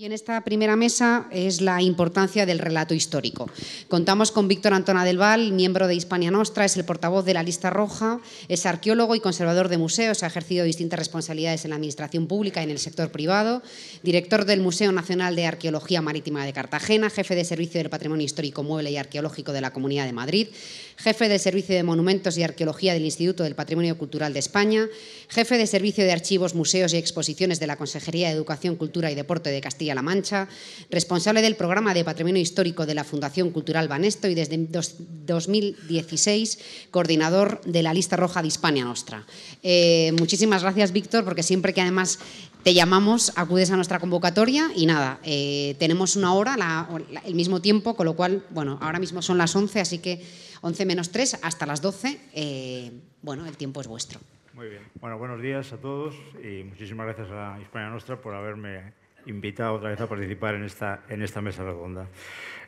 Y en esta primera mesa es la importancia del relato histórico. Contamos con Víctor Antona del Val, miembro de Hispania Nostra, es el portavoz de la Lista Roja, es arqueólogo y conservador de museos, ha ejercido distintas responsabilidades en la administración pública y en el sector privado, director del Museo Nacional de Arqueología Marítima de Cartagena, jefe de Servicio del Patrimonio Histórico Mueble y Arqueológico de la Comunidad de Madrid, jefe de Servicio de Monumentos y Arqueología del Instituto del Patrimonio Cultural de España, jefe de Servicio de Archivos, Museos y Exposiciones de la Consejería de Educación, Cultura y Deporte de Castilla la Mancha, responsable del programa de patrimonio histórico de la Fundación Cultural Banesto y desde 2016 coordinador de la lista roja de Hispania Nostra. Eh, muchísimas gracias, Víctor, porque siempre que además te llamamos, acudes a nuestra convocatoria y nada, eh, tenemos una hora, el mismo tiempo, con lo cual, bueno, ahora mismo son las 11, así que 11 menos 3 hasta las 12, eh, bueno, el tiempo es vuestro. Muy bien. Bueno, buenos días a todos y muchísimas gracias a Hispania Nostra por haberme invita otra vez a participar en esta, en esta mesa redonda.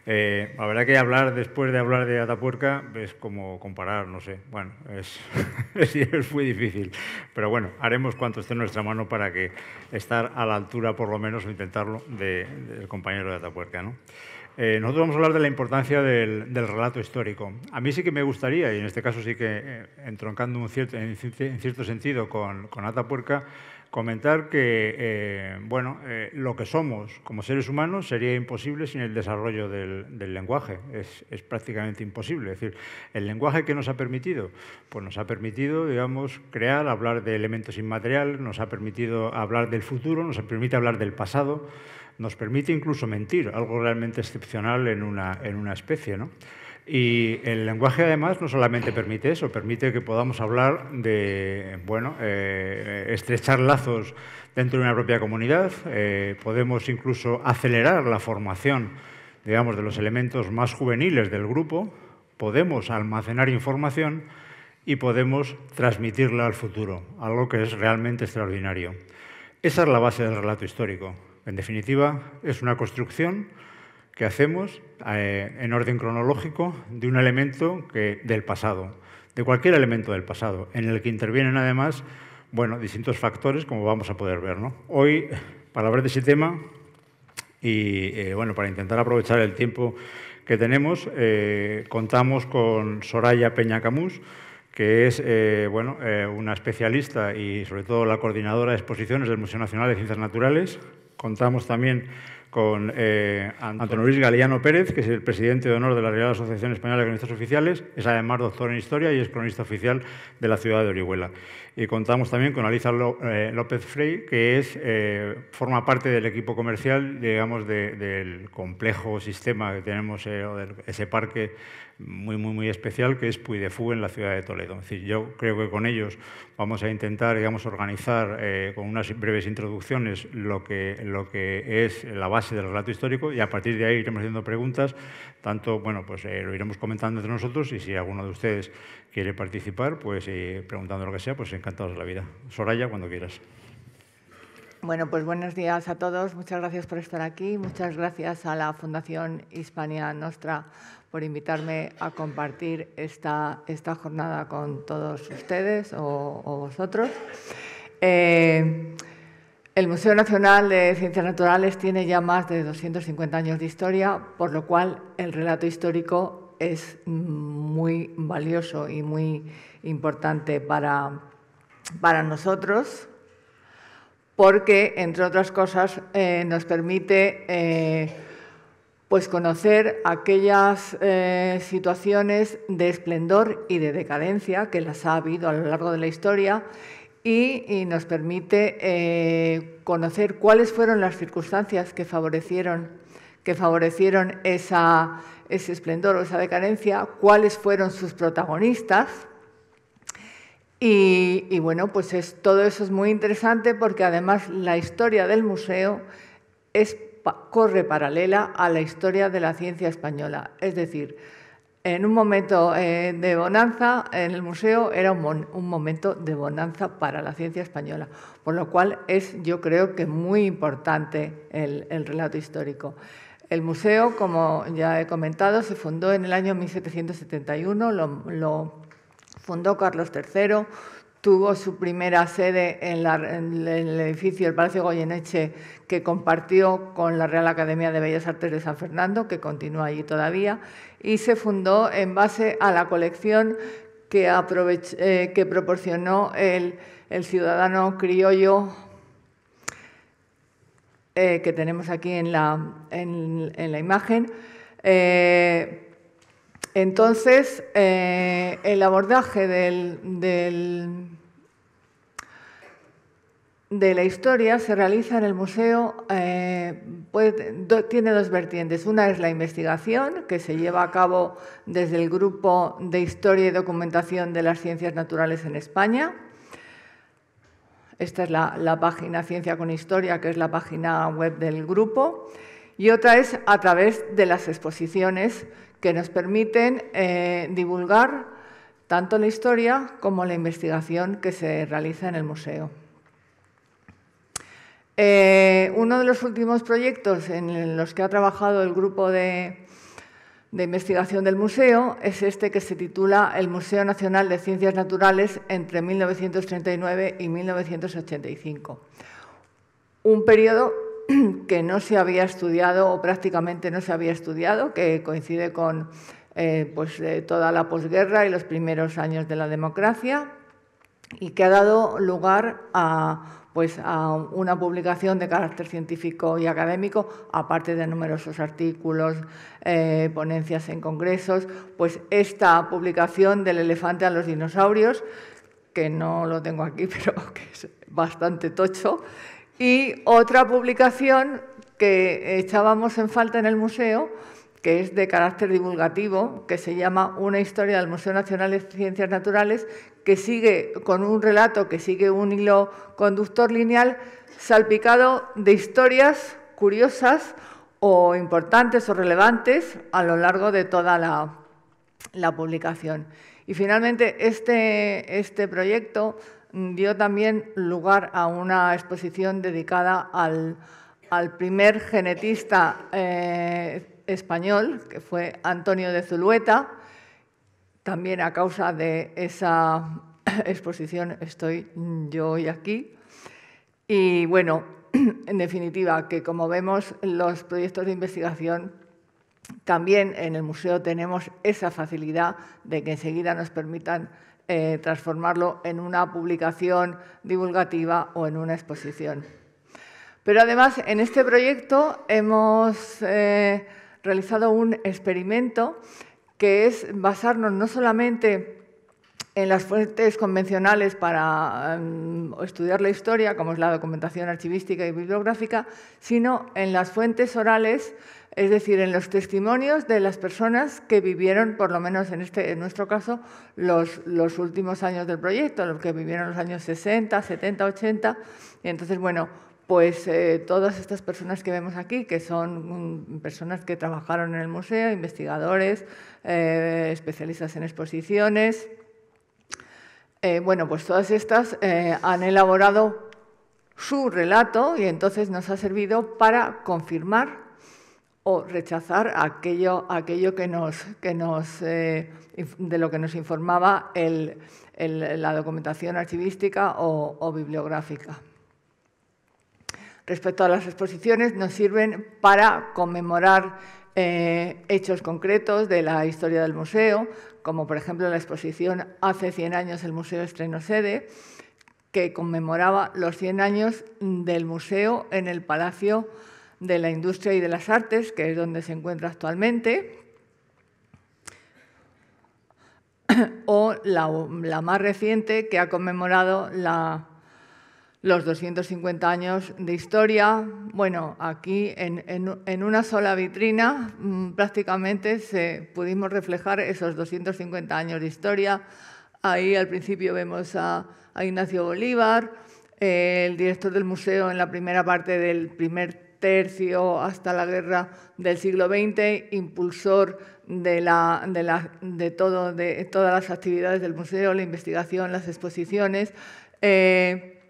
Eh, la verdad que hablar después de hablar de Atapuerca es como comparar, no sé. Bueno, es, muy difícil. Pero bueno, haremos cuanto esté en nuestra mano para que estar a la altura, por lo menos, o intentarlo, del compañero de Atapuerca. ¿no? Eh, nosotros vamos a hablar de la importancia del, relato histórico. A mí sí que me gustaría, y en este caso sí que eh, entroncando en, cierto sentido con Atapuerca, comentar que eh, bueno, eh, lo que somos como seres humanos sería imposible sin el desarrollo del, lenguaje. Es, es, prácticamente imposible. Es decir, el lenguaje que nos ha permitido, pues nos ha permitido, digamos, crear, hablar de elementos inmateriales, nos ha permitido hablar del futuro, nos permite hablar del pasado, nos permite incluso mentir, algo realmente excepcional en una, en una especie, ¿no? Y el lenguaje además no solamente permite eso, permite que podamos hablar de, bueno, eh, estrechar lazos dentro de una propia comunidad, eh, podemos incluso acelerar la formación, digamos, de los elementos más juveniles del grupo, podemos almacenar información y podemos transmitirla al futuro, algo que es realmente extraordinario. Esa es la base del relato histórico. En definitiva, es una construcción que hacemos eh, en orden cronológico de un elemento que, del pasado, de cualquier elemento del pasado, en el que intervienen además bueno, distintos factores, como vamos a poder ver. Hoy, para hablar de ese tema y eh, bueno, para intentar aprovechar el tiempo que tenemos, eh, contamos con Soraya Peña Camus, que es bueno, una especialista y sobre todo la coordinadora de exposiciones del Museo Nacional de Ciencias Naturales. Contamos también con eh, Antonio Luis Galeano Pérez, que es el presidente de honor de la Real Asociación Española de Cronistas Oficiales, es además doctor en Historia y es cronista oficial de la ciudad de Orihuela. Y contamos también con Aliza eh, López Frey, que eh, forma parte del equipo comercial, digamos, del complejo sistema que tenemos, eh, ese parque muy, muy, muy especial, que es Puy en la ciudad de Toledo. yo creo que con ellos vamos a intentar, digamos, organizar eh, con unas breves introducciones lo que, lo que es la base del relato histórico y a partir de ahí iremos haciendo preguntas, tanto, bueno, pues eh, lo iremos comentando entre nosotros y si alguno de ustedes quiere participar, pues eh, preguntando lo que sea, pues encantados de la vida. Soraya, cuando quieras. Bueno, pues buenos días a todos. Muchas gracias por estar aquí. Muchas gracias a la Fundación Hispania Nostra por invitarme a compartir esta, esta jornada con todos ustedes o, vosotros. Eh, el Museo Nacional de Ciencias Naturales tiene ya más de 250 años de historia, por lo cual el relato histórico es muy valioso y muy importante para, para nosotros, porque, entre otras cosas, eh, nos permite eh, pues conocer aquellas eh, situaciones de esplendor y de decadencia que las ha habido a lo largo de la historia y, nos permite eh, conocer cuáles fueron las circunstancias que favorecieron, que favorecieron ese esplendor o esa decadencia, cuáles fueron sus protagonistas. Y, bueno, pues todo eso es muy interesante porque además la historia del museo es corre paralela a la historia de la ciencia española. Es decir, en un momento eh, de bonanza en el museo era un, momento de bonanza para la ciencia española, por lo cual es yo creo que muy importante el, relato histórico. El museo, como ya he comentado, se fundó en el año 1771, lo, lo fundó Carlos III, tuvo su primera sede en, el edificio del Palacio Goyeneche que compartió con la Real Academia de Bellas Artes de San Fernando, que continúa allí todavía, y se fundó en base a la colección que, eh, proporcionó el, ciudadano criollo eh, que tenemos aquí en la, imagen. Eh, entonces, eh, el abordaje de la historia se realiza en el museo, eh, tiene dos vertientes. Una es la investigación, que se lleva a cabo desde el Grupo de Historia y Documentación de las Ciencias Naturales en España. Esta es la, la página Ciencia con Historia, que es la página web del grupo y otra es a través de las exposiciones que nos permiten eh, divulgar tanto la historia como la investigación que se realiza en el museo. Eh, uno de los últimos proyectos en los que ha trabajado el grupo de, de investigación del museo es este que se titula El Museo Nacional de Ciencias Naturales entre 1939 y 1985. Un periodo que no se había estudiado o prácticamente no se había estudiado, que coincide con eh, pues, eh, toda la posguerra y los primeros años de la democracia y que ha dado lugar a, pues, a una publicación de carácter científico y académico, aparte de numerosos artículos, eh, ponencias en congresos, pues esta publicación del elefante a los dinosaurios, que no lo tengo aquí, pero que es bastante tocho, y otra publicación que echábamos en falta en el museo, que es de carácter divulgativo, que se llama Una historia del Museo Nacional de Ciencias Naturales, que sigue con un relato que sigue un hilo conductor lineal salpicado de historias curiosas o importantes o relevantes a lo largo de toda la, publicación. Y finalmente, este, este proyecto dio también lugar a una exposición dedicada al, primer genetista eh, español, que fue Antonio de Zulueta. También a causa de esa exposición estoy yo hoy aquí. Y bueno, en definitiva, que como vemos los proyectos de investigación, también en el museo tenemos esa facilidad de que enseguida nos permitan eh, transformarlo en una publicación divulgativa o en una exposición. Pero además, en este proyecto hemos eh, realizado un experimento que es basarnos no solamente en las fuentes convencionales para mm, estudiar la historia, como es la documentación archivística y bibliográfica, sino en las fuentes orales es decir, en los testimonios de las personas que vivieron, por lo menos en, este, en nuestro caso, los, últimos años del proyecto, los que vivieron los años 60, 70, 80. Y entonces, bueno, pues eh, todas estas personas que vemos aquí, que son mm, personas que trabajaron en el museo, investigadores, eh, especialistas en exposiciones, eh, bueno, pues todas estas han elaborado su relato y entonces nos ha servido para confirmar o rechazar aquello, que eh, de lo que nos informaba la documentación archivística o, bibliográfica. Respecto a las exposiciones, nos sirven para conmemorar eh, hechos concretos de la historia del museo, como por ejemplo la exposición Hace 100 años el museo Estreno sede, que conmemoraba los 100 años del museo en el Palacio de la Industria y de las Artes, que es donde se encuentra actualmente, o la, más reciente, que ha conmemorado la, los 250 años de historia. Bueno, aquí en, una sola vitrina mm, prácticamente se, pudimos reflejar esos 250 años de historia. Ahí al principio vemos a, Ignacio Bolívar, el director del museo en la primera parte del primer tercio hasta la guerra del siglo XX, impulsor de, de, todas las actividades del museo, la investigación, las exposiciones. Eh,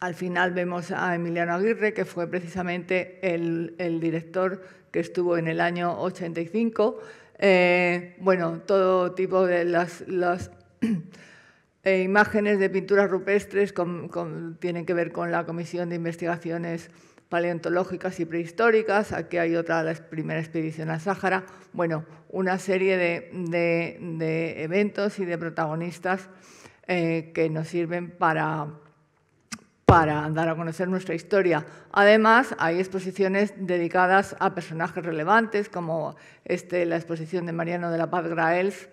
al final vemos a Emiliano Aguirre, que fue precisamente el, director que estuvo en el año 85. Eh, bueno, todo tipo de las, eh, imágenes de pinturas rupestres tienen que ver con la Comisión de Investigaciones paleontológicas y prehistóricas, aquí hay otra, la primera expedición al Sáhara, bueno, una serie de, eventos y de protagonistas eh, que nos sirven para, para dar a conocer nuestra historia. Además, hay exposiciones dedicadas a personajes relevantes, como este, la exposición de Mariano de la Paz Graels,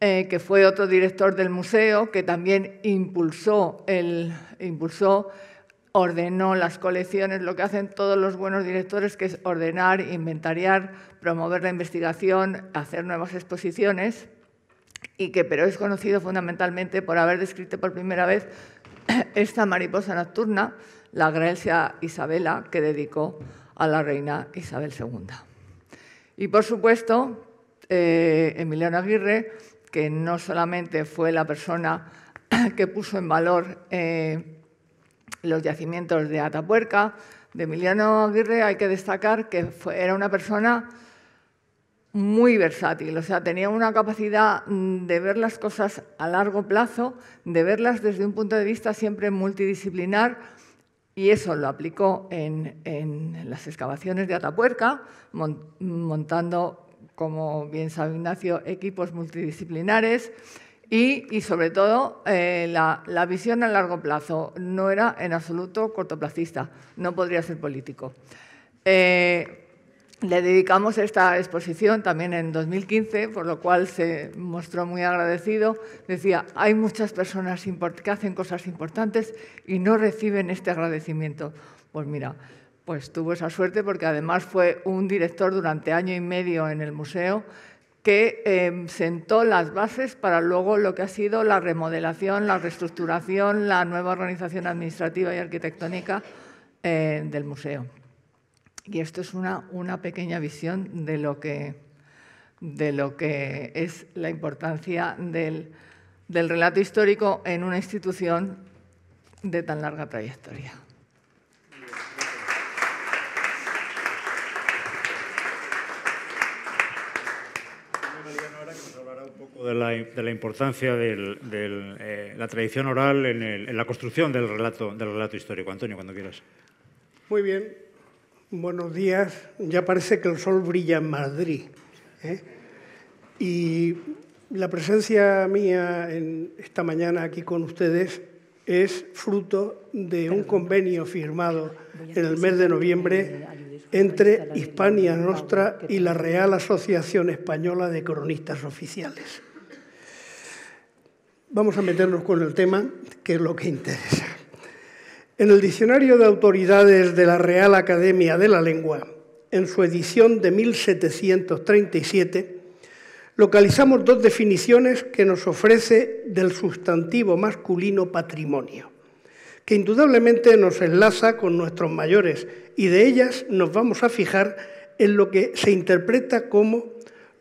eh, que fue otro director del museo, que también impulsó, el, impulsó ordenó las colecciones, lo que hacen todos los buenos directores, que es ordenar, inventariar, promover la investigación, hacer nuevas exposiciones, y que, pero es conocido fundamentalmente por haber descrito por primera vez esta mariposa nocturna, la Grecia Isabela, que dedicó a la reina Isabel II. Y por supuesto, eh, Emiliano Aguirre, que no solamente fue la persona que puso en valor eh, los yacimientos de Atapuerca, de Emiliano Aguirre hay que destacar que era una persona muy versátil, o sea, tenía una capacidad mm, de ver las cosas a largo plazo, de verlas desde un punto de vista siempre multidisciplinar, y eso lo aplicó en, en las excavaciones de Atapuerca, montando, como bien sabe Ignacio, equipos multidisciplinares, y, sobre todo, eh, la, visión a largo plazo no era en absoluto cortoplacista, no podría ser político. Eh, le dedicamos esta exposición también en 2015, por lo cual se mostró muy agradecido. Decía, hay muchas personas que hacen cosas importantes y no reciben este agradecimiento. Pues mira, pues tuvo esa suerte porque además fue un director durante año y medio en el museo que em, sentó las bases para luego lo que ha sido la remodelación, la reestructuración, la nueva organización administrativa y arquitectónica eh, del museo. Y esto es una, una pequeña visión de lo, que, de lo que es la importancia del, del relato histórico en una institución de tan larga trayectoria. de la, importancia de eh, la tradición oral en, la construcción del relato, del relato histórico. Antonio, cuando quieras. Muy bien. Buenos días. Ya parece que el sol brilla en Madrid. ¿eh? Y la presencia mía en esta mañana aquí con ustedes es fruto de un convenio firmado en el mes de noviembre entre Hispania Nostra y la Real Asociación Española de Cronistas Oficiales vamos a meternos con el tema, que es lo que interesa. En el Diccionario de Autoridades de la Real Academia de la Lengua, en su edición de 1737, localizamos dos definiciones que nos ofrece del sustantivo masculino patrimonio, que indudablemente nos enlaza con nuestros mayores y de ellas nos vamos a fijar en lo que se interpreta como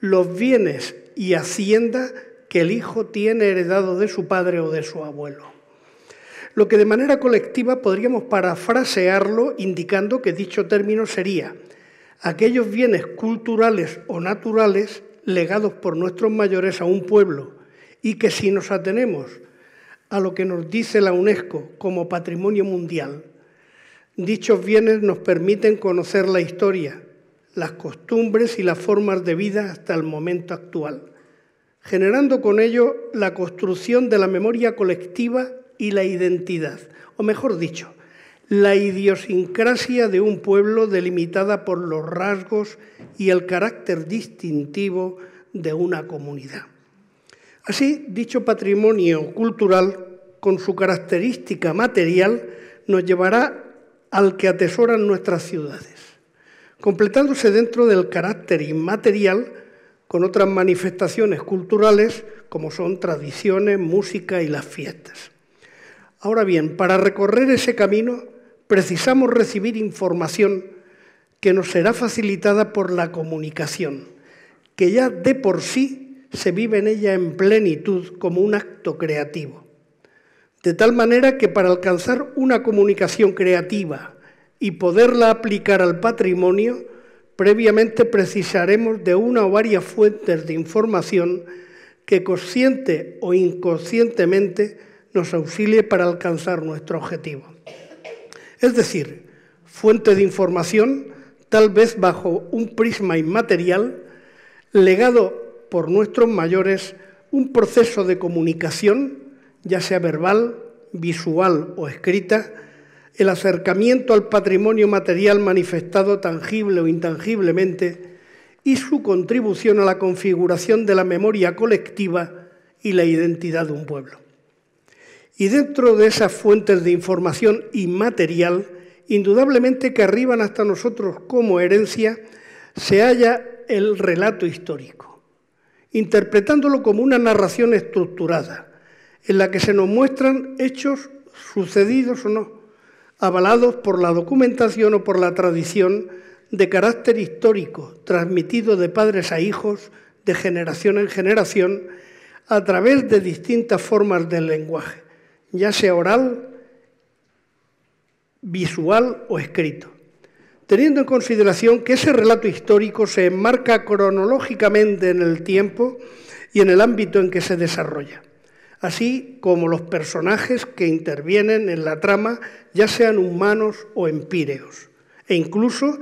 los bienes y hacienda que el hijo tiene heredado de su padre o de su abuelo. Lo que de manera colectiva podríamos parafrasearlo indicando que dicho término sería aquellos bienes culturales o naturales legados por nuestros mayores a un pueblo y que si nos atenemos a lo que nos dice la UNESCO como patrimonio mundial, dichos bienes nos permiten conocer la historia, las costumbres y las formas de vida hasta el momento actual generando con ello la construcción de la memoria colectiva y la identidad, o mejor dicho, la idiosincrasia de un pueblo delimitada por los rasgos y el carácter distintivo de una comunidad. Así, dicho patrimonio cultural, con su característica material, nos llevará al que atesoran nuestras ciudades, completándose dentro del carácter inmaterial con otras manifestaciones culturales como son tradiciones, música y las fiestas. Ahora bien, para recorrer ese camino precisamos recibir información que nos será facilitada por la comunicación, que ya de por sí se vive en ella en plenitud como un acto creativo. De tal manera que para alcanzar una comunicación creativa y poderla aplicar al patrimonio, Previamente precisaremos de una o varias fuentes de información que consciente o inconscientemente nos auxilie para alcanzar nuestro objetivo. Es decir, fuente de información, tal vez bajo un prisma inmaterial, legado por nuestros mayores un proceso de comunicación, ya sea verbal, visual o escrita, el acercamiento al patrimonio material manifestado tangible o intangiblemente y su contribución a la configuración de la memoria colectiva y la identidad de un pueblo. Y dentro de esas fuentes de información inmaterial, indudablemente que arriban hasta nosotros como herencia, se halla el relato histórico, interpretándolo como una narración estructurada, en la que se nos muestran hechos sucedidos o no, avalados por la documentación o por la tradición de carácter histórico, transmitido de padres a hijos, de generación en generación, a través de distintas formas del lenguaje, ya sea oral, visual o escrito. Teniendo en consideración que ese relato histórico se enmarca cronológicamente en el tiempo y en el ámbito en que se desarrolla así como los personajes que intervienen en la trama, ya sean humanos o empíreos, e incluso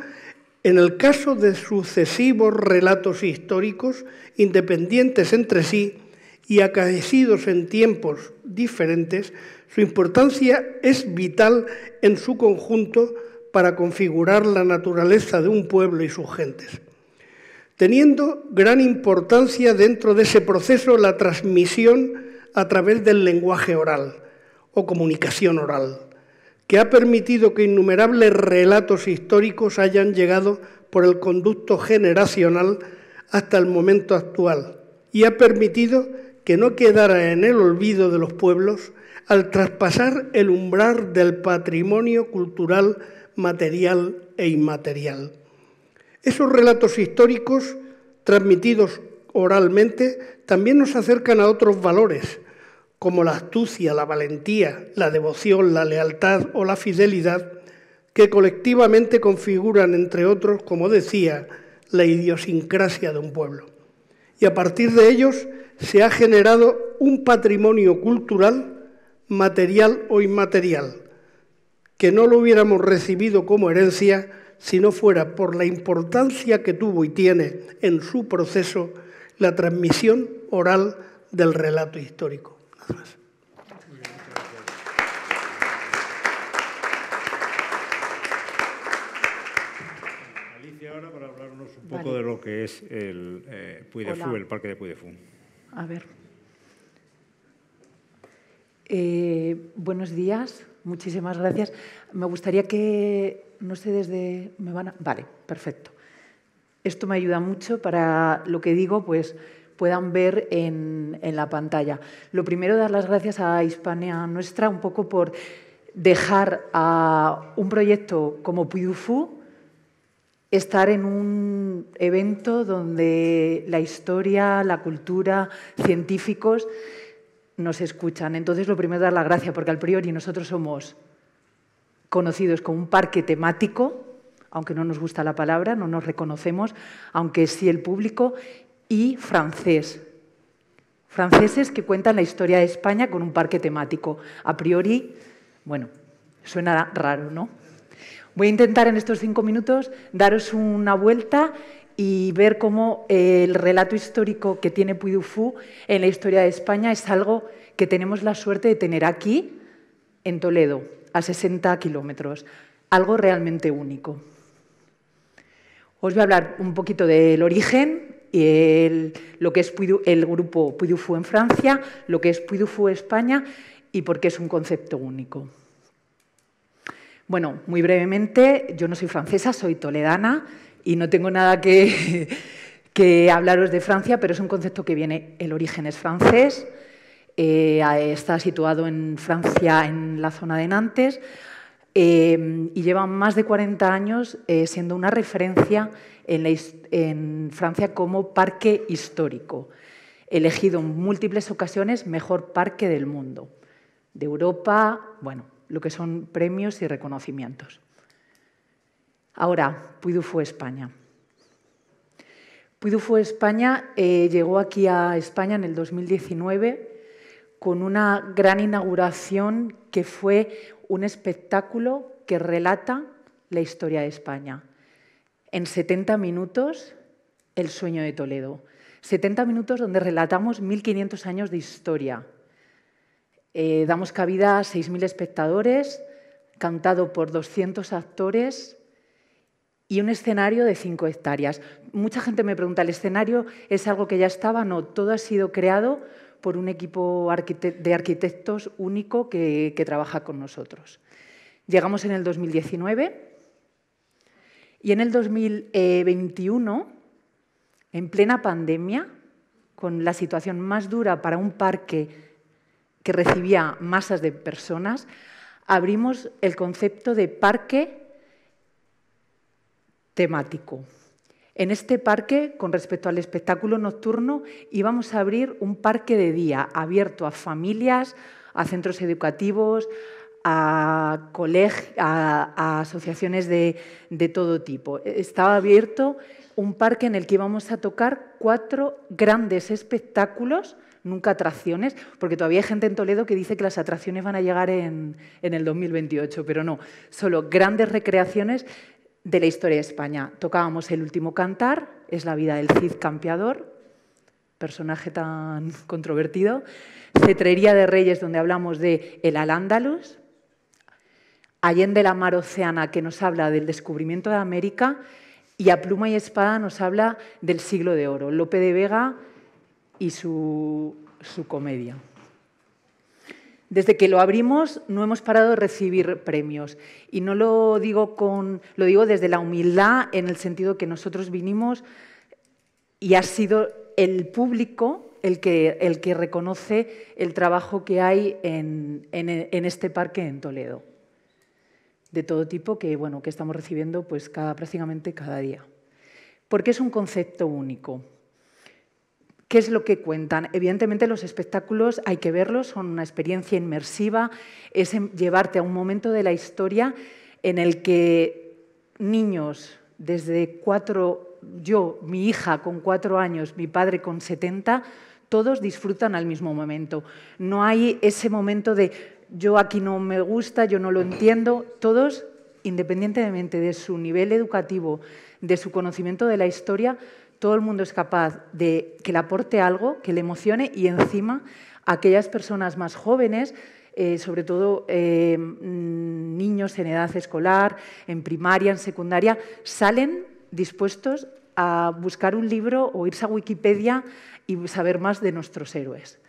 en el caso de sucesivos relatos históricos independientes entre sí y acaecidos en tiempos diferentes, su importancia es vital en su conjunto para configurar la naturaleza de un pueblo y sus gentes, teniendo gran importancia dentro de ese proceso la transmisión a través del lenguaje oral o comunicación oral, que ha permitido que innumerables relatos históricos hayan llegado por el conducto generacional hasta el momento actual y ha permitido que no quedara en el olvido de los pueblos al traspasar el umbral del patrimonio cultural material e inmaterial. Esos relatos históricos transmitidos oralmente también nos acercan a otros valores como la astucia, la valentía, la devoción, la lealtad o la fidelidad, que colectivamente configuran, entre otros, como decía, la idiosincrasia de un pueblo. Y a partir de ellos se ha generado un patrimonio cultural, material o inmaterial, que no lo hubiéramos recibido como herencia si no fuera por la importancia que tuvo y tiene en su proceso la transmisión oral del relato histórico. Alicia, ahora para hablarnos un poco de lo que es el eh, Puidefú, el parque de Puidefú. A ver. Eh, buenos días, muchísimas gracias. Me gustaría que, no sé desde, me van vale, perfecto. Esto me ayuda mucho para lo que digo, pues puedan ver en, la pantalla. Lo primero, dar las gracias a Hispania Nuestra un poco por dejar a un proyecto como Puyufu estar en un evento donde la historia, la cultura, científicos nos escuchan. Entonces, lo primero dar las gracias... porque al priori nosotros somos conocidos como un parque temático, aunque no nos gusta la palabra, no nos reconocemos, aunque sí el público, y francés. Franceses que cuentan la historia de España con un parque temático. A priori, bueno, suena raro, ¿no? Voy a intentar en estos cinco minutos daros una vuelta y ver cómo el relato histórico que tiene Fou en la historia de España es algo que tenemos la suerte de tener aquí, en Toledo, a 60 kilómetros. Algo realmente único. Os voy a hablar un poquito del origen, el, lo que es el grupo Puy en Francia, lo que es Puy Fou España y por qué es un concepto único. Bueno, muy brevemente, yo no soy francesa, soy toledana y no tengo nada que, hablaros de Francia, pero es un concepto que viene, el origen es francés, eh, está situado en Francia, en la zona de Nantes, Em, y lleva más de 40 años eh, siendo una referencia en, Francia como parque histórico, elegido en múltiples ocasiones mejor parque del mundo, de Europa, bueno, lo que son premios y reconocimientos. Ahora, Fou España. Fou España eh, llegó aquí a España en el 2019 con una gran inauguración que fue un espectáculo que relata la historia de España. En 70 minutos, El sueño de Toledo. 70 minutos donde relatamos 1.500 años de historia. Eh, damos cabida a 6.000 espectadores, cantado por 200 actores y un escenario de 5 hectáreas. Mucha gente me pregunta, ¿el escenario es algo que ya estaba? No, todo ha sido creado por un equipo de arquitectos único que, trabaja con nosotros. Llegamos en el 2019 y en el 2021, en plena pandemia, con la situación más dura para un parque que recibía masas de personas, abrimos el concepto de parque temático. En este parque, con respecto al espectáculo nocturno, íbamos a abrir un parque de día abierto a familias, a centros educativos, a, a, asociaciones de, todo tipo. Estaba abierto un parque en el que íbamos a tocar cuatro grandes espectáculos, nunca atracciones, porque todavía hay gente en Toledo que dice que las atracciones van a llegar en, en el 2028, pero no, solo grandes recreaciones de la historia de España. Tocábamos El último cantar, es la vida del Cid Campeador, personaje tan controvertido. Cetrería de Reyes, donde hablamos de el Al-Ándalus. Allende la Mar Oceana, que nos habla del descubrimiento de América. Y a pluma y espada nos habla del siglo de oro, Lope de Vega y su, su comedia. Desde que lo abrimos no hemos parado de recibir premios y no lo digo con lo digo desde la humildad en el sentido que nosotros vinimos y ha sido el público el que, reconoce el trabajo que hay en, este parque en Toledo, de todo tipo que, bueno, que estamos recibiendo pues, prácticamente cada día. Porque es un concepto único. ¿Qué es lo que cuentan? Evidentemente los espectáculos hay que verlos, son una experiencia inmersiva, es llevarte a un momento de la historia en el que niños desde cuatro, yo, mi hija con cuatro años, mi padre con 70, todos disfrutan al mismo momento. No hay ese momento de yo aquí no me gusta, yo no lo entiendo, todos, independientemente de su nivel educativo, de su conocimiento de la historia, todo el mundo es capaz de que le aporte algo, que le emocione y encima aquellas personas más jóvenes, eh, sobre todo eh, mm, niños en edad escolar, en primaria, en secundaria, salen dispuestos a buscar un libro o irse a Wikipedia y saber más de nuestros héroes.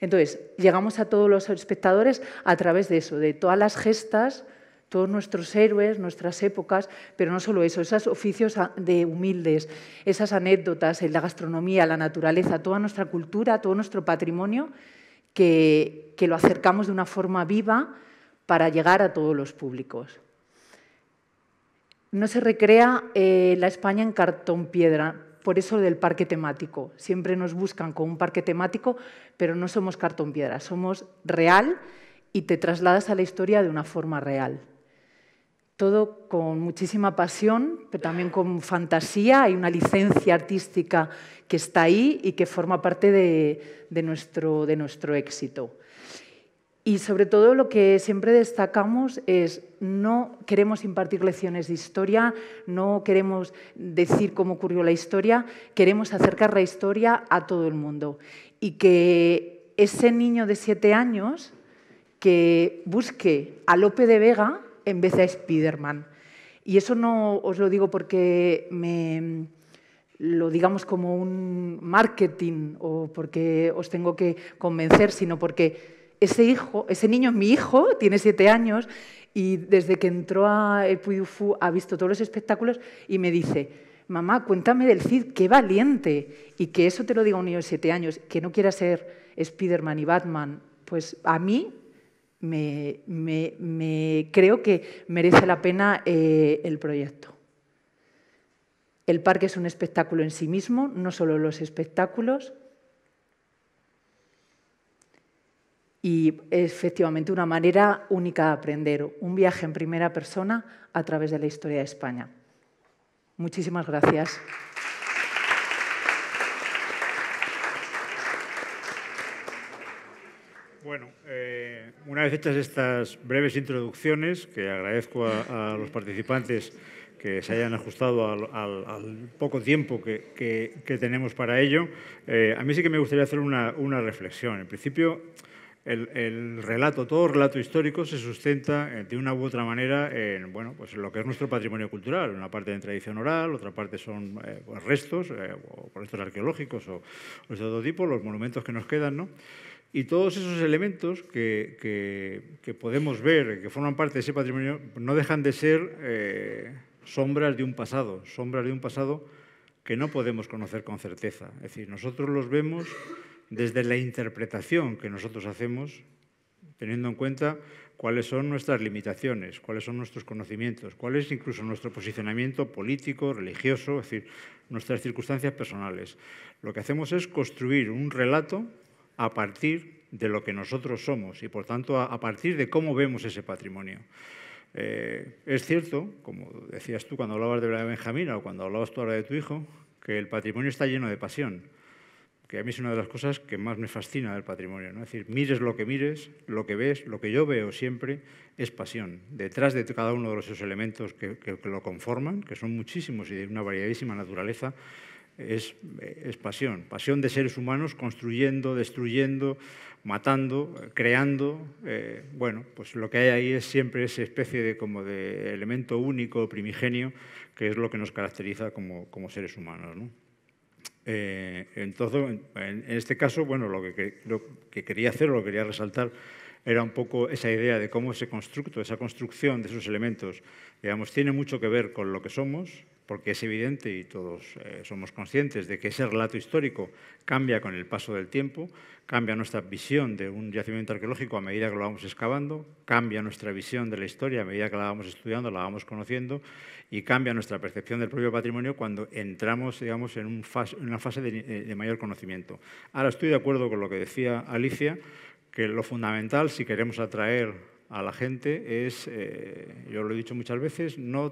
Entonces, llegamos a todos los espectadores a través de eso, de todas las gestas todos nuestros héroes, nuestras épocas, pero no solo eso, esos oficios de humildes, esas anécdotas, la gastronomía, la naturaleza, toda nuestra cultura, todo nuestro patrimonio, que, lo acercamos de una forma viva para llegar a todos los públicos. No se recrea eh, la España en cartón piedra, por eso del parque temático. Siempre nos buscan con un parque temático, pero no somos cartón piedra, somos real y te trasladas a la historia de una forma real todo con muchísima pasión, pero también con fantasía. Hay una licencia artística que está ahí y que forma parte de, nuestro, de nuestro éxito. Y sobre todo lo que siempre destacamos es no queremos impartir lecciones de historia, no queremos decir cómo ocurrió la historia, queremos acercar la historia a todo el mundo. Y que ese niño de siete años que busque a Lope de Vega, en vez de Spider-Man. Y eso no os lo digo porque me lo digamos como un marketing o porque os tengo que convencer, sino porque ese hijo, ese niño es mi hijo, tiene siete años y desde que entró a El ha visto todos los espectáculos y me dice, mamá, cuéntame del Cid, qué valiente. Y que eso te lo diga un niño de siete años, que no quiera ser Spider-Man y Batman, pues a mí me, creo que merece la pena eh, el proyecto. El parque es un espectáculo en sí mismo, no solo los espectáculos. Y es efectivamente una manera única de aprender, un viaje en primera persona a través de la historia de España. Muchísimas gracias. Bueno, eh, una vez hechas estas breves introducciones, que agradezco a, los participantes que se hayan ajustado al, poco tiempo que, tenemos para ello, eh, a mí sí que me gustaría hacer una, una reflexión. En principio, el, relato, todo relato histórico se sustenta eh, de una u otra manera en, bueno, pues lo que es nuestro patrimonio cultural. Una parte de tradición oral, otra parte son eh, pues restos, eh, o restos arqueológicos o, de todo tipo, los monumentos que nos quedan, ¿no? Y todos esos elementos que, podemos ver, que forman parte de ese patrimonio, no dejan de ser sombras de un pasado, sombras de un pasado que no podemos conocer con certeza. Es decir, nosotros los vemos desde la interpretación que nosotros hacemos, teniendo en cuenta cuáles son nuestras limitaciones, cuáles son nuestros conocimientos, cuál es incluso nuestro posicionamiento político, religioso, es decir, nuestras circunstancias personales. Lo que hacemos es construir un relato a partir de lo que nosotros somos y, por tanto, a, partir de cómo vemos ese patrimonio. Eh, es cierto, como decías tú cuando hablabas de Benjamín o cuando hablabas tú ahora de tu hijo, que el patrimonio está lleno de pasión que a mí es una de las cosas que más me fascina del patrimonio. ¿no? Es decir, mires lo que mires, lo que ves, lo que yo veo siempre es pasión. Detrás de cada uno de esos elementos que, lo conforman, que son muchísimos y de una variadísima naturaleza, es, es, pasión. Pasión de seres humanos construyendo, destruyendo, matando, creando. Eh, bueno, pues lo que hay ahí es siempre esa especie de, como de elemento único, primigenio, que es lo que nos caracteriza como, como seres humanos. ¿no? Eh, entonces, en, este caso, bueno, lo que, que quería hacer lo que quería resaltar era un poco esa idea de cómo ese constructo, esa construcción de esos elementos, digamos, tiene mucho que ver con lo que somos, porque es evidente y todos eh, somos conscientes de que ese relato histórico cambia con el paso del tiempo, cambia nuestra visión de un yacimiento arqueológico a medida que lo vamos excavando, cambia nuestra visión de la historia a medida que la vamos estudiando, la vamos conociendo y cambia nuestra percepción del propio patrimonio cuando entramos digamos, en, una fase eh, de, mayor conocimiento. Ahora estoy de acuerdo con lo que decía Alicia, que lo fundamental si queremos atraer a la gente es, eh, yo lo he dicho muchas veces, no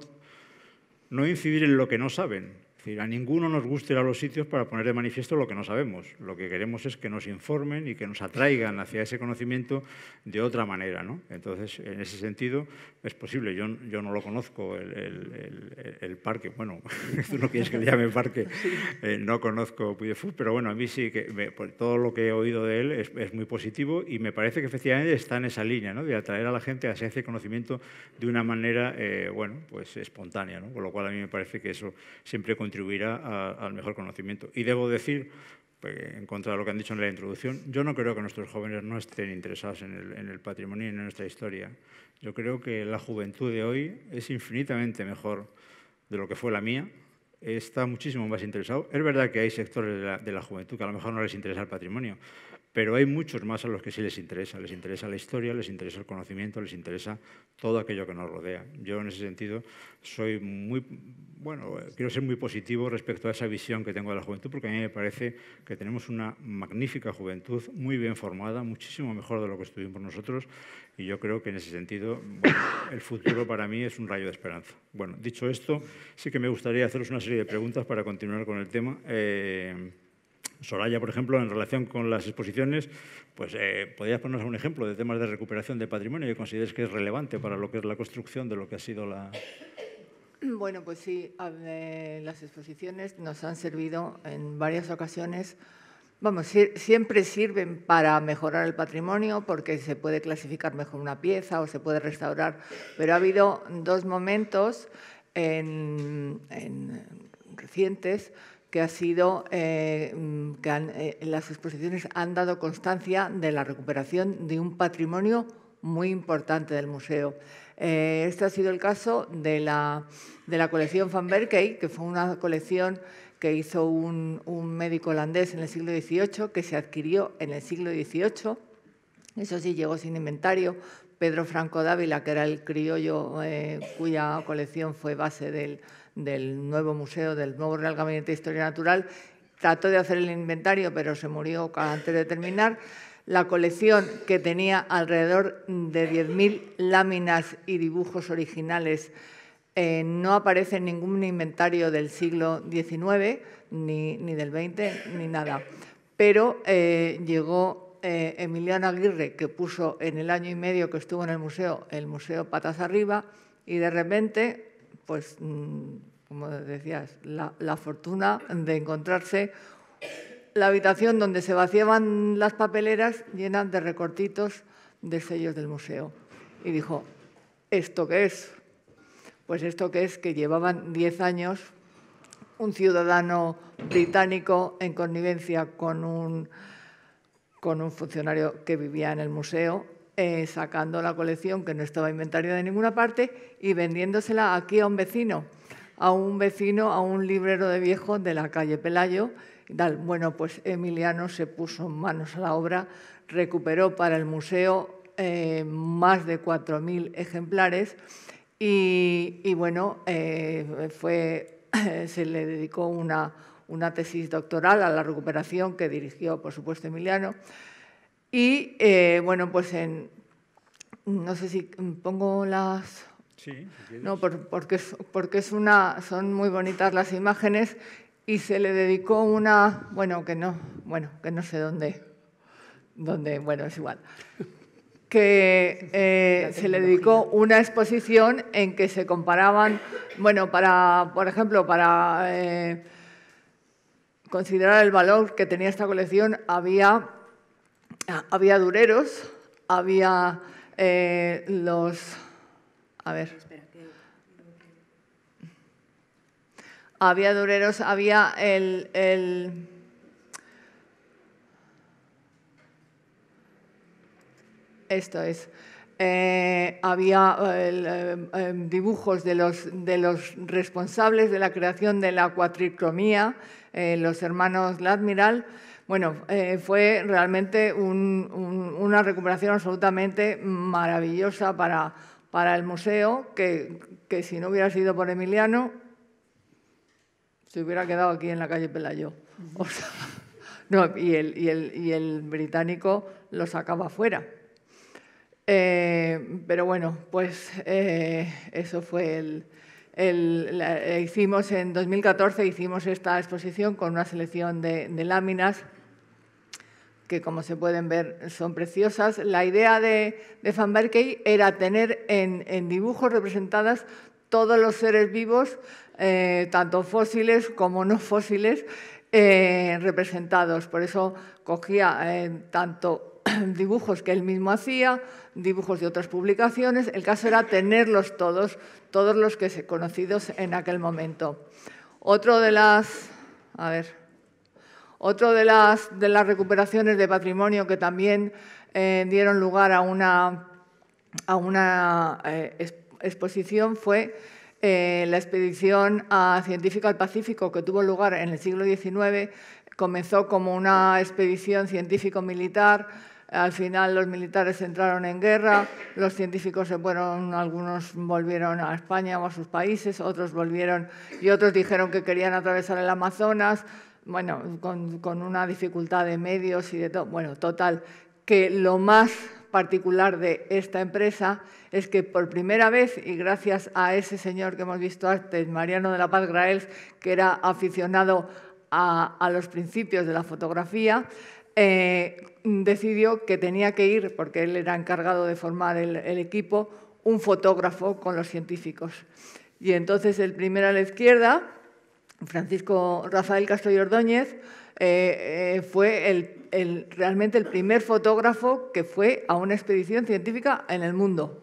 no incidir en lo que no saben, es decir, a ninguno nos guste ir a los sitios para poner de manifiesto lo que no sabemos. Lo que queremos es que nos informen y que nos atraigan hacia ese conocimiento de otra manera. Entonces, en ese sentido, es posible. Yo, yo no lo conozco, el, parque. Bueno, tú no quieres que le llame parque. Eh, no conozco Puyefú, pero bueno, a mí sí que todo lo que he oído de él es, muy positivo y me parece que efectivamente está en esa línea de atraer a la gente hacia ese conocimiento de una manera eh, bueno, pues, espontánea. ¿no? Con lo cual, a mí me parece que eso siempre continúa contribuirá al mejor conocimiento. Y debo decir, pues, en contra de lo que han dicho en la introducción, yo no creo que nuestros jóvenes no estén interesados en el, patrimonio y en nuestra historia. Yo creo que la juventud de hoy es infinitamente mejor de lo que fue la mía, está muchísimo más interesado. Es verdad que hay sectores de la, juventud que a lo mejor no les interesa el patrimonio, pero hay muchos más a los que sí les interesa. Les interesa la historia, les interesa el conocimiento, les interesa todo aquello que nos rodea. Yo en ese sentido soy muy, bueno, quiero ser muy positivo respecto a esa visión que tengo de la juventud, porque a mí me parece que tenemos una magnífica juventud, muy bien formada, muchísimo mejor de lo que estuvimos nosotros, y yo creo que en ese sentido el futuro para mí es un rayo de esperanza. Bueno, dicho esto, sí que me gustaría haceros una serie de preguntas para continuar con el tema. Eh, Soraya, por ejemplo, en relación con las exposiciones, pues eh, podrías ponernos un ejemplo de temas de recuperación de patrimonio que consideres que es relevante para lo que es la construcción de lo que ha sido la... Bueno, pues sí, las exposiciones nos han servido en varias ocasiones. Vamos, siempre sirven para mejorar el patrimonio porque se puede clasificar mejor una pieza o se puede restaurar, pero ha habido dos momentos en recientes que ha sido eh, mm, que eh, las exposiciones han dado constancia de la recuperación de un patrimonio muy importante del museo. Eh, este ha sido el caso de la, de la colección Van Berkey, que fue una colección que hizo un, médico holandés en el siglo XVIII, que se adquirió en el siglo XVIII. Eso sí, llegó sin inventario. Pedro Franco Dávila, que era el criollo cuya colección fue base del, del nuevo museo, del nuevo Real Gabinete de Historia Natural. Trató de hacer el inventario, pero se murió antes de terminar. La colección, que tenía alrededor de 10.000 láminas y dibujos originales, eh, no aparece en ningún inventario del siglo XIX, ni, ni del XX, ni nada. Pero eh, llegó eh, Emiliano Aguirre, que puso en el año y medio que estuvo en el museo, el museo patas arriba, y de repente pues, mm, como decías, la, fortuna de encontrarse la habitación donde se vaciaban las papeleras llenas de recortitos de sellos del museo. Y dijo, ¿esto qué es? Pues esto que es que llevaban 10 años un ciudadano británico en connivencia con con un funcionario que vivía en el museo eh, sacando la colección que no estaba inventario de ninguna parte y vendiéndosela aquí a un vecino, a un vecino, a un librero de viejo de la calle Pelayo. Bueno, pues Emiliano se puso manos a la obra, recuperó para el museo eh, más de 4.000 ejemplares y, bueno, eh, se le dedicó una tesis doctoral a la recuperación que dirigió, por supuesto, Emiliano. Y eh, bueno, pues en, no sé si pongo las... Sí, no, porque, porque es una, son muy bonitas las imágenes y se le dedicó una, bueno, que no, bueno, que no sé dónde, dónde bueno, es igual, que eh, se le dedicó una exposición en que se comparaban, bueno, para, por ejemplo, para eh, considerar el valor que tenía esta colección, había había dureros, había eh, los... A ver. Había dureros, había el, el Esto es. Eh, había eh, em, dibujos de los, de los, responsables de la creación de la cuatricromía, los hermanos Ladmiral. Bueno, eh, fue realmente una recuperación absolutamente maravillosa para, el museo, que, si no hubiera sido por Emiliano, se hubiera quedado aquí en la calle Pelayo. y, el, británico lo sacaba fuera. Eh, pero bueno, pues eh, eso fue el, hicimos en 2014 hicimos esta exposición con una selección de láminas que como se pueden ver son preciosas. La idea de, Van Berkey era tener en, dibujos representadas todos los seres vivos, eh, tanto fósiles como no fósiles, eh, representados. Por eso cogía eh, tanto dibujos que él mismo hacía, dibujos de otras publicaciones. El caso era tenerlos todos, todos los que conocidos en aquel momento. Otro de las... A ver. Otro de las, recuperaciones de patrimonio que también eh, dieron lugar a una, eh, exposición fue eh, la expedición científica al Pacífico que tuvo lugar en el siglo XIX. Comenzó como una expedición científico-militar. Al final los militares entraron en guerra, los científicos se fueron, algunos volvieron a España o a sus países, otros volvieron y otros dijeron que querían atravesar el Amazonas bueno, con, una dificultad de medios y de todo. Bueno, total, que lo más particular de esta empresa es que por primera vez, y gracias a ese señor que hemos visto antes, Mariano de la Paz Graels, que era aficionado a, los principios de la fotografía, eh, decidió que tenía que ir, porque él era encargado de formar el equipo, un fotógrafo con los científicos. Y entonces el primero a la izquierda, Francisco Rafael Castro Ordóñez, eh, eh, fue realmente el primer fotógrafo que fue a una expedición científica en el mundo.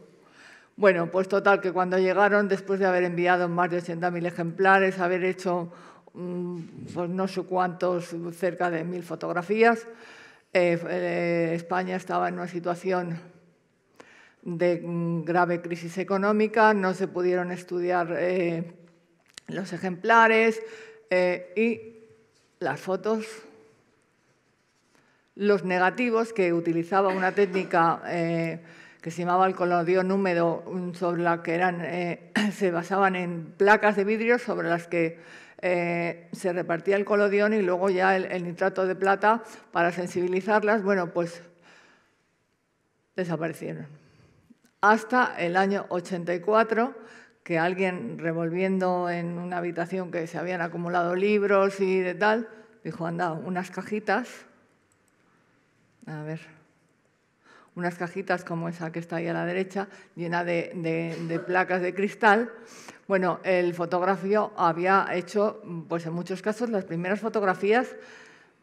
Bueno, pues total, que cuando llegaron, después de haber enviado más de 80.000 ejemplares, haber hecho mm, pues no sé cuántos, cerca de mil fotografías, eh, España estaba en una situación de mm, grave crisis económica, no se pudieron estudiar los ejemplares eh, y las fotos, los negativos, que utilizaba una técnica eh, que se llamaba el colodión húmedo, sobre la que eh, se basaban en placas de vidrio sobre las que se repartía el colodión y luego ya el, el, nitrato de plata para sensibilizarlas, bueno, pues desaparecieron. Hasta el año 84, que alguien revolviendo en una habitación que se habían acumulado libros y de tal, dijo, anda, unas cajitas, a ver, unas cajitas como esa que está ahí a la derecha, llena de, de, placas de cristal. Bueno, el fotógrafo había hecho, pues en muchos casos, las primeras fotografías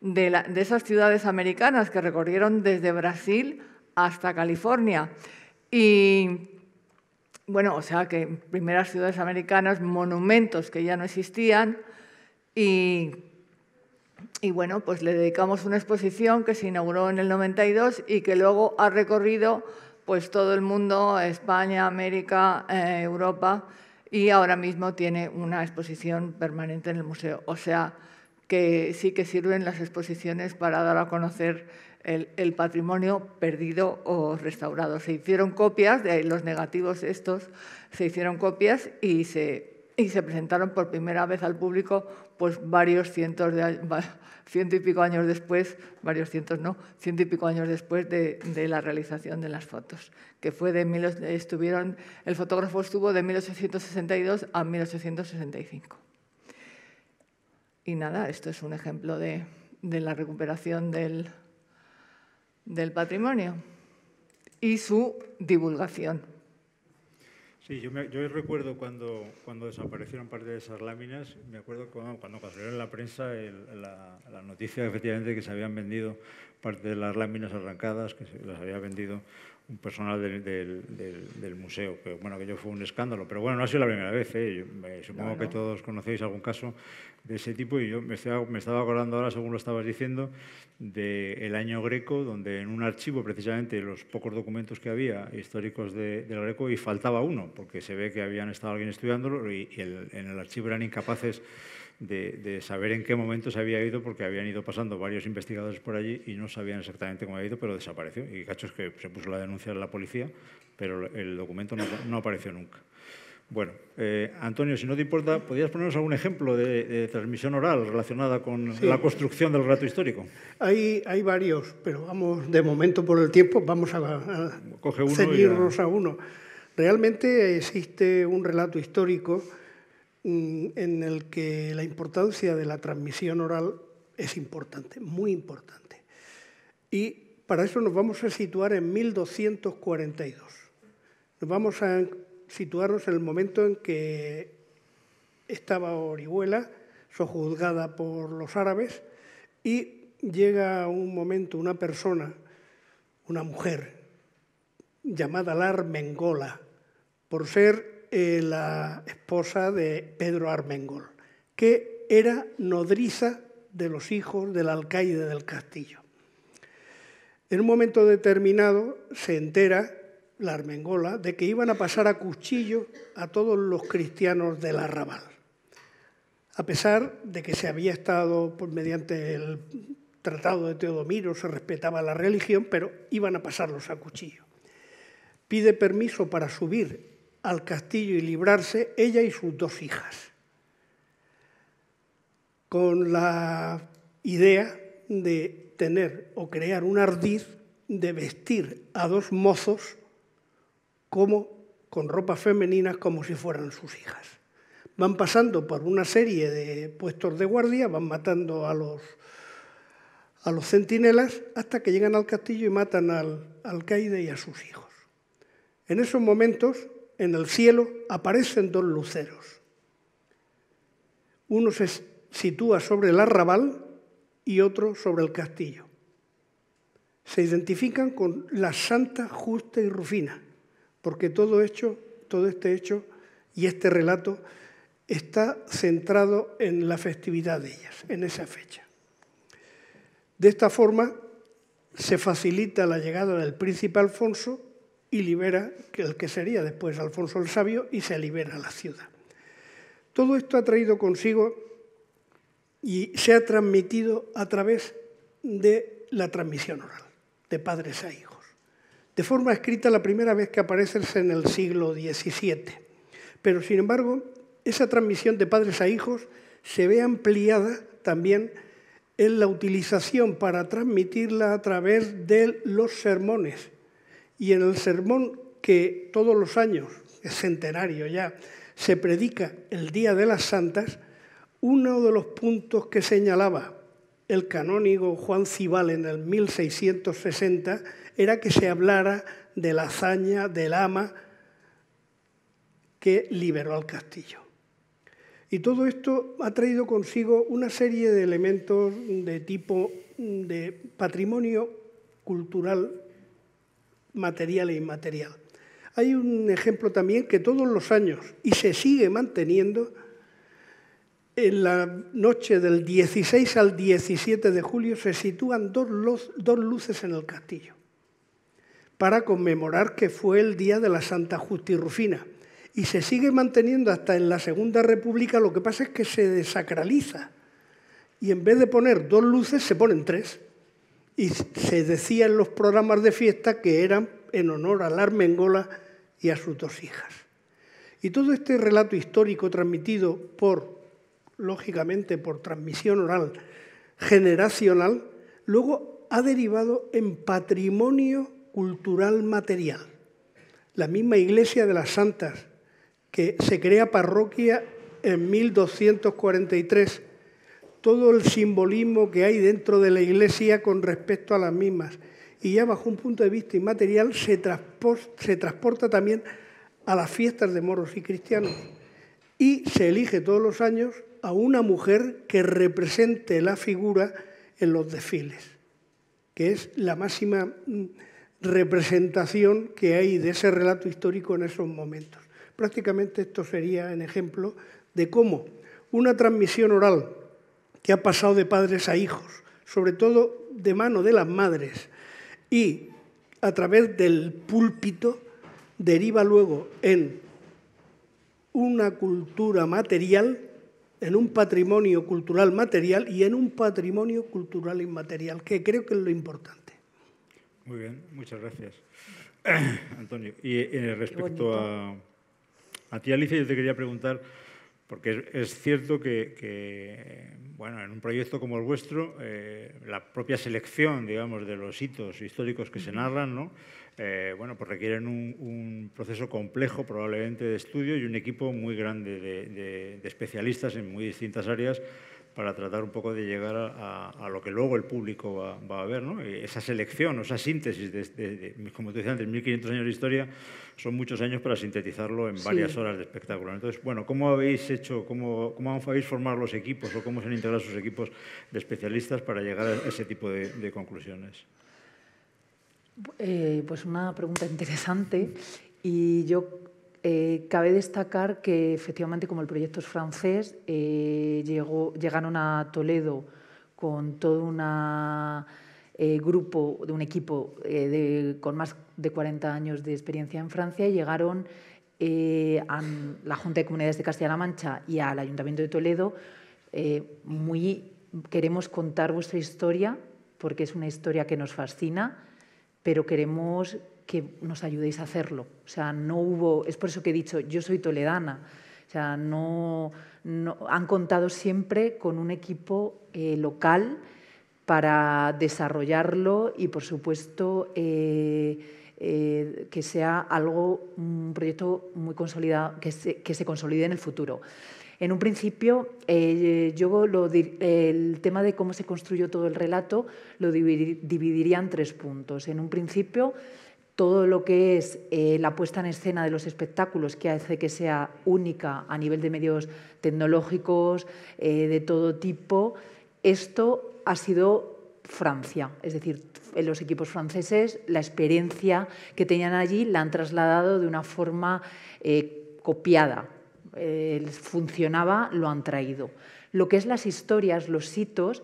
de, de esas ciudades americanas que recorrieron desde Brasil hasta California. Y bueno, o sea que primeras ciudades americanas, monumentos que ya no existían y, bueno, pues le dedicamos una exposición que se inauguró en el 92 y que luego ha recorrido pues todo el mundo, España, América, eh, Europa y ahora mismo tiene una exposición permanente en el museo. O sea que sí que sirven las exposiciones para dar a conocer el, patrimonio perdido o restaurado. Se hicieron copias de los negativos estos, se hicieron copias y se, presentaron por primera vez al público pues varios cientos de ciento y pico años después, varios cientos no, ciento y pico años después de, la realización de las fotos, que fue de estuvieron, el fotógrafo estuvo de 1862 a 1865. Y nada, esto es un ejemplo de la recuperación del, del patrimonio y su divulgación. Sí, yo, recuerdo cuando, cuando desaparecieron parte de esas láminas, me acuerdo cuando, cuando en la prensa la, la, noticia efectivamente que se habían vendido parte de las láminas arrancadas, que se las había vendido un personal del, del, museo, que bueno, aquello fue un escándalo, pero bueno, no ha sido la primera vez, ¿eh? supongo que todos conocéis algún caso de ese tipo y yo me, estaba acordando ahora, según lo estabas diciendo, del año greco, donde en un archivo precisamente los pocos documentos que había históricos del greco y faltaba uno, porque se ve que habían estado alguien estudiándolo y, en el archivo eran incapaces de, saber en qué momento se había ido, porque habían ido pasando varios investigadores por allí y no sabían exactamente cómo había ido, pero desapareció. Y cacho es que se puso la denuncia de la policía, pero el documento no, apareció nunca. Bueno, eh, Antonio, si no te importa, ¿podrías ponernos algún ejemplo de, transmisión oral relacionada con la construcción del relato histórico? Hay, hay varios, pero vamos, de momento por el tiempo, vamos a, ceñirnos a uno. Realmente existe un relato histórico Mm, en el que la importancia de la transmisión oral es importante, muy importante. Y para eso nos vamos a situar en 1242. Nos vamos a situarnos en el momento en que estaba Orihuela sojuzgada por los árabes y llega un momento una persona, una mujer, llamada Lar Mengola, por ser eh, la esposa de Pedro Armengol, que era nodriza de los hijos del alcaide del castillo. En un momento determinado se entera la Armengola de que iban a pasar a cuchillo a todos los cristianos del arrabal. A pesar de que se había estado, pues, mediante el tratado de Teodomiro, se respetaba la religión, pero iban a pasarlos a cuchillo. Pide permiso para subir al castillo y librarse ella y sus dos hijas, con la idea de tener o crear un ardid de vestir a dos mozos como con ropa femenina como si fueran sus hijas. Van pasando por una serie de puestos de guardia, van matando a los, a los centinelas hasta que llegan al castillo y matan al alcaide y a sus hijos. En esos momentos en el cielo aparecen dos luceros. Uno se sitúa sobre el arrabal y otro sobre el castillo. Se identifican con la Santa, Justa y Rufina, porque todo, hecho, todo este hecho y este relato está centrado en la festividad de ellas, en esa fecha. De esta forma se facilita la llegada del príncipe Alfonso y libera el que sería después Alfonso el Sabio y se libera la ciudad. Todo esto ha traído consigo y se ha transmitido a través de la transmisión oral, de padres a hijos. De forma escrita la primera vez que aparece en el siglo XVII, pero sin embargo esa transmisión de padres a hijos se ve ampliada también en la utilización para transmitirla a través de los sermones y en el sermón que todos los años, es centenario ya, se predica el Día de las Santas, uno de los puntos que señalaba el canónigo Juan Cibal en el 1660 era que se hablara de la hazaña del ama que liberó al castillo. Y todo esto ha traído consigo una serie de elementos de tipo de patrimonio cultural material e inmaterial. Hay un ejemplo también que todos los años, y se sigue manteniendo, en la noche del 16 al 17 de julio se sitúan dos, luces en el castillo para conmemorar que fue el día de la Santa Rufina. Y se sigue manteniendo hasta en la Segunda República, lo que pasa es que se desacraliza. Y en vez de poner dos luces, se ponen tres y se decía en los programas de fiesta que eran en honor a la y a sus dos hijas. Y todo este relato histórico transmitido por, lógicamente, por transmisión oral generacional, luego ha derivado en patrimonio cultural material. La misma iglesia de las Santas, que se crea parroquia en 1243 todo el simbolismo que hay dentro de la iglesia con respecto a las mismas. Y ya bajo un punto de vista inmaterial se, transporta también a las fiestas de moros y cristianos. Y se elige todos los años a una mujer que represente la figura en los desfiles, que es la máxima mm, representación que hay de ese relato histórico en esos momentos. Prácticamente esto sería un ejemplo de cómo una transmisión oral que ha pasado de padres a hijos, sobre todo de mano de las madres, y a través del púlpito deriva luego en una cultura material, en un patrimonio cultural material y en un patrimonio cultural inmaterial, que creo que es lo importante. Muy bien, muchas gracias. Antonio, y eh, respecto a, a ti, Alicia, yo te quería preguntar... Porque es, cierto que, bueno, en un proyecto como el vuestro, eh, la propia selección, digamos, de los hitos históricos que se narran, ¿no? Eh, bueno, pues requieren un, proceso complejo probablemente de estudio y un equipo muy grande de especialistas en muy distintas áreas para tratar un poco de llegar a, lo que luego el público va, a ver. ¿no? Eh, esa selección, esa síntesis, de, como te decía antes, 1.500 años de historia, son muchos años para sintetizarlo en varias horas de espectáculo. Entonces, bueno, ¿cómo habéis hecho, cómo, cómo habéis formado los equipos o cómo se han integrado sus equipos de especialistas para llegar a ese tipo de, conclusiones? Eh, pues una pregunta interesante. Y yo eh, cabe destacar que efectivamente, como el proyecto es francés, eh, llegaron a Toledo con todo un eh, grupo, de un equipo con más de 40 años de experiencia en Francia y llegaron a la Junta de Comunidades de Castilla-La Mancha y al Ayuntamiento de Toledo muy queremos contar vuestra historia porque es una historia que nos fascina, pero queremos que nos ayudéis a hacerlo. O sea, no hubo, es por eso que he dicho, yo soy toledana. O sea, no, han contado siempre con un equipo eh, local para desarrollarlo y, por supuesto, eh, eh, que sea algo, un proyecto muy consolidado, que se, consolide en el futuro. En un principio, yo el tema de cómo se construyó todo el relato lo dividiría en tres puntos. En un principio, todo lo que es eh, la puesta en escena de los espectáculos que hace que sea única a nivel de medios tecnológicos, eh, de todo tipo, esto ha sido Francia, es decir, los equipos franceses, la experiencia que tenían allí la han trasladado de una forma eh, copiada, funcionaba, lo han traído. Lo que es las historias, los hitos,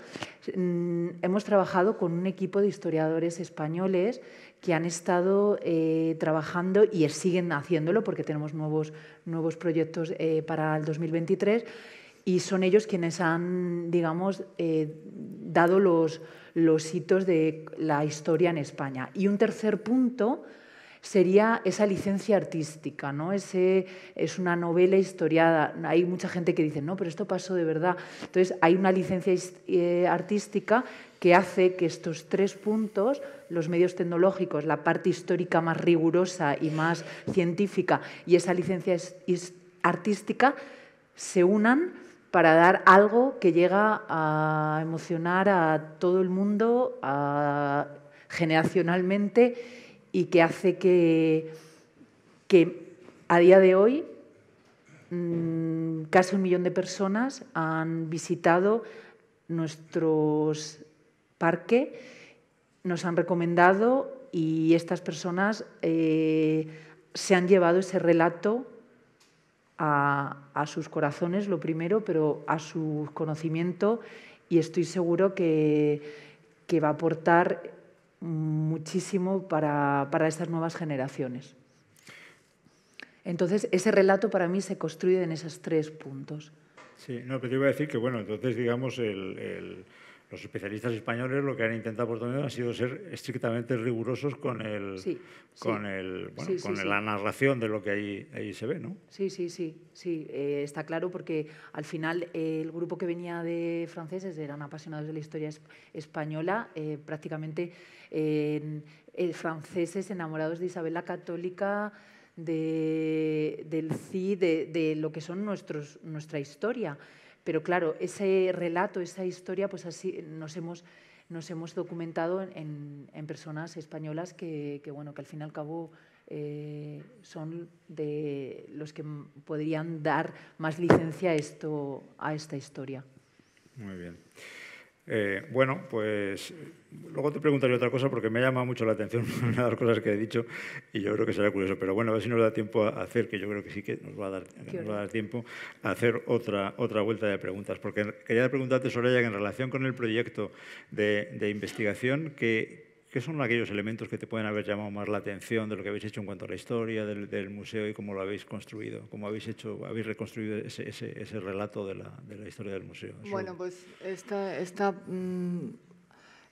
mm, hemos trabajado con un equipo de historiadores españoles que han estado eh, trabajando y siguen haciéndolo porque tenemos nuevos, nuevos proyectos eh, para el 2023 y son ellos quienes han, digamos, eh, dado los, los hitos de la historia en España. Y un tercer punto sería esa licencia artística, ¿no? Ese, es una novela historiada. Hay mucha gente que dice, no, pero esto pasó de verdad. Entonces, hay una licencia artística que hace que estos tres puntos, los medios tecnológicos, la parte histórica más rigurosa y más científica y esa licencia artística, se unan para dar algo que llega a emocionar a todo el mundo generacionalmente y que hace que, que a día de hoy mm, casi un millón de personas han visitado nuestros parque, nos han recomendado y estas personas eh, se han llevado ese relato a, sus corazones, lo primero, pero a su conocimiento y estoy seguro que, va a aportar muchísimo para, para estas nuevas generaciones. Entonces, ese relato para mí se construye en esos tres puntos. Sí, no, pero te iba a decir que, bueno, entonces, digamos, el los especialistas españoles lo que han intentado por también ha sido ser estrictamente rigurosos con el con el bueno, con la narración de lo que ahí, ahí se ve, ¿no? Sí, sí, sí, sí, eh, está claro porque al final eh, el grupo que venía de franceses eran apasionados de la historia española, eh, prácticamente franceses enamorados de Isabel la Católica. De, del CI, de, de lo que son nuestros, nuestra historia. Pero claro, ese relato, esa historia, pues así nos hemos, nos hemos documentado en, personas españolas que, bueno, que al fin y al cabo eh, son de los que podrían dar más licencia a, esto, a esta historia. Muy bien. Eh, bueno, pues luego te preguntaré otra cosa porque me llama mucho la atención una de las cosas que he dicho y yo creo que será curioso. Pero bueno, a ver si nos da tiempo a hacer, que yo creo que sí que nos va a dar, va a dar tiempo a hacer otra, otra vuelta de preguntas. Porque quería preguntarte, sobre que en relación con el proyecto de investigación, que, ¿Qué son aquellos elementos que te pueden haber llamado más la atención de lo que habéis hecho en cuanto a la historia del, museo y cómo lo habéis construido? ¿Cómo habéis, hecho, habéis reconstruido ese, relato de la, historia del museo? Bueno, pues esta, mm,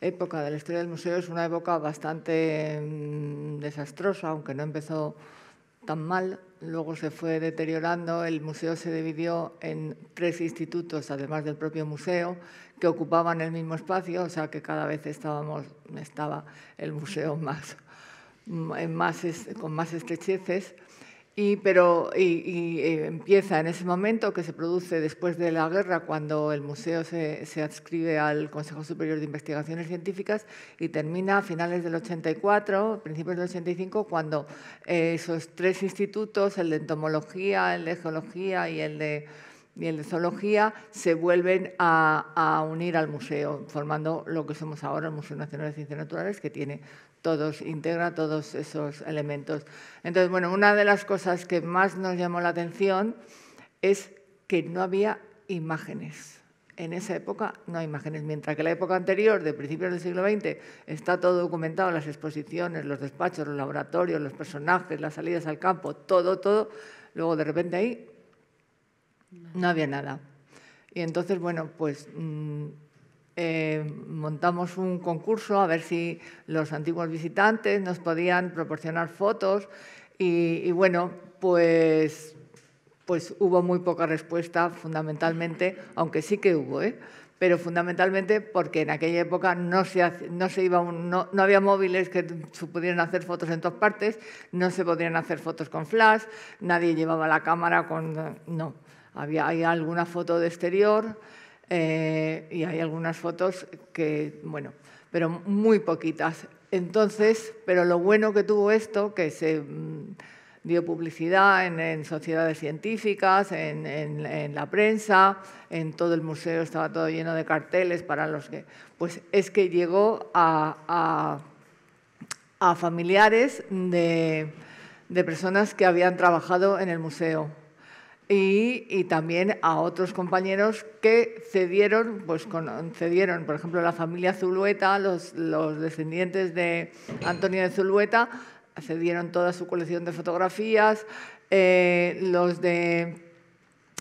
época de la historia del museo es una época bastante mm, desastrosa, aunque no empezó tan mal, luego se fue deteriorando. El museo se dividió en tres institutos, además del propio museo, que ocupaban el mismo espacio, o sea que cada vez estaba el museo más, con más estrecheces. Y, pero, eh, empieza en ese momento que se produce después de la guerra, cuando el museo se, se, adscribe al Consejo Superior de Investigaciones Científicas, y termina a finales del 84, principios del 85, cuando eh, esos tres institutos, el de entomología, el de geología y el de, y el de zoología, se vuelven a unir al museo, formando lo que somos ahora el Museo Nacional de Ciencias Naturales, que tiene todos, integra todos esos elementos. Entonces, bueno, una de las cosas que más nos llamó la atención es que no había imágenes. En esa época no hay imágenes, mientras que la época anterior, de principios del siglo XX, está todo documentado, las exposiciones, los despachos, los laboratorios, los personajes, las salidas al campo, todo, todo. Luego de repente ahí no había nada. Y entonces, bueno, pues mm, eh, montamos un concurso a ver si los antiguos visitantes nos podían proporcionar fotos y, bueno, pues, pues hubo muy poca respuesta fundamentalmente, aunque sí que hubo, ¿eh? pero fundamentalmente porque en aquella época no se, no se iba no, había móviles que pudieran hacer fotos en todas partes, no se podían hacer fotos con flash, nadie llevaba la cámara con no, había alguna foto de exterior, eh, y hay algunas fotos que, bueno, pero muy poquitas. Entonces, pero lo bueno que tuvo esto, que se mm, dio publicidad en, sociedades científicas, en, la prensa, en todo el museo estaba todo lleno de carteles para los que... Pues es que llegó a, familiares de personas que habían trabajado en el museo y, también a otros compañeros que cedieron, pues cedieron, por ejemplo, la familia Zulueta, los, descendientes de Antonio de Zulueta, cedieron toda su colección de fotografías, eh, los de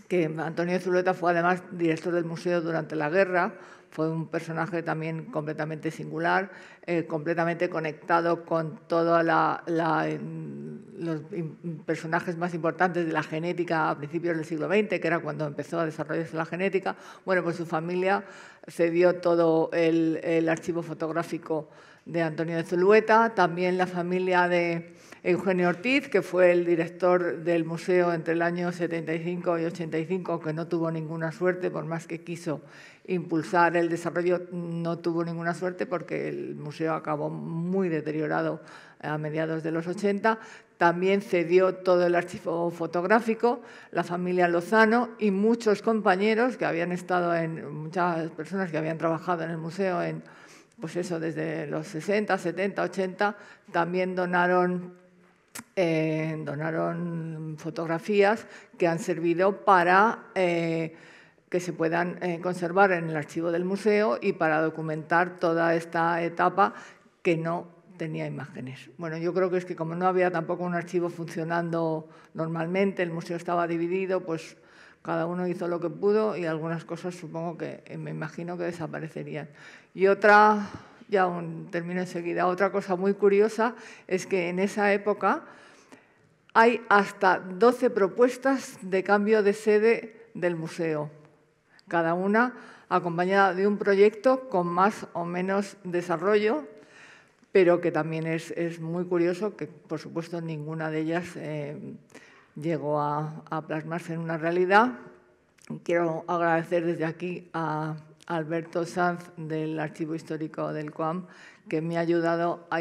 que Antonio de Zulueta fue además director del museo durante la guerra, fue un personaje también completamente singular, eh, completamente conectado con todos los personajes más importantes de la genética a principios del siglo XX, que era cuando empezó a desarrollarse la genética. Bueno, pues su familia se dio todo el, el archivo fotográfico de Antonio de Zulueta, también la familia de Eugenio Ortiz, que fue el director del museo entre el año 75 y 85, que no tuvo ninguna suerte, por más que quiso impulsar el desarrollo no tuvo ninguna suerte porque el museo acabó muy deteriorado a mediados de los 80. También cedió todo el archivo fotográfico, la familia Lozano y muchos compañeros que habían estado en, muchas personas que habían trabajado en el museo en, pues eso, desde los 60, 70, 80, también donaron eh, donaron fotografías que han servido para eh, que se puedan eh, conservar en el archivo del museo y para documentar toda esta etapa que no tenía imágenes. Bueno, yo creo que es que como no había tampoco un archivo funcionando normalmente, el museo estaba dividido, pues cada uno hizo lo que pudo y algunas cosas supongo que eh, me imagino que desaparecerían. Y otra, ya un, termino enseguida, otra cosa muy curiosa es que en esa época hay hasta 12 propuestas de cambio de sede del museo cada una acompañada de un proyecto con más o menos desarrollo, pero que también es, muy curioso que, por supuesto, ninguna de ellas eh, llegó a, plasmarse en una realidad. Quiero agradecer desde aquí a Alberto Sanz del Archivo Histórico del COAM, que me ha ayudado a,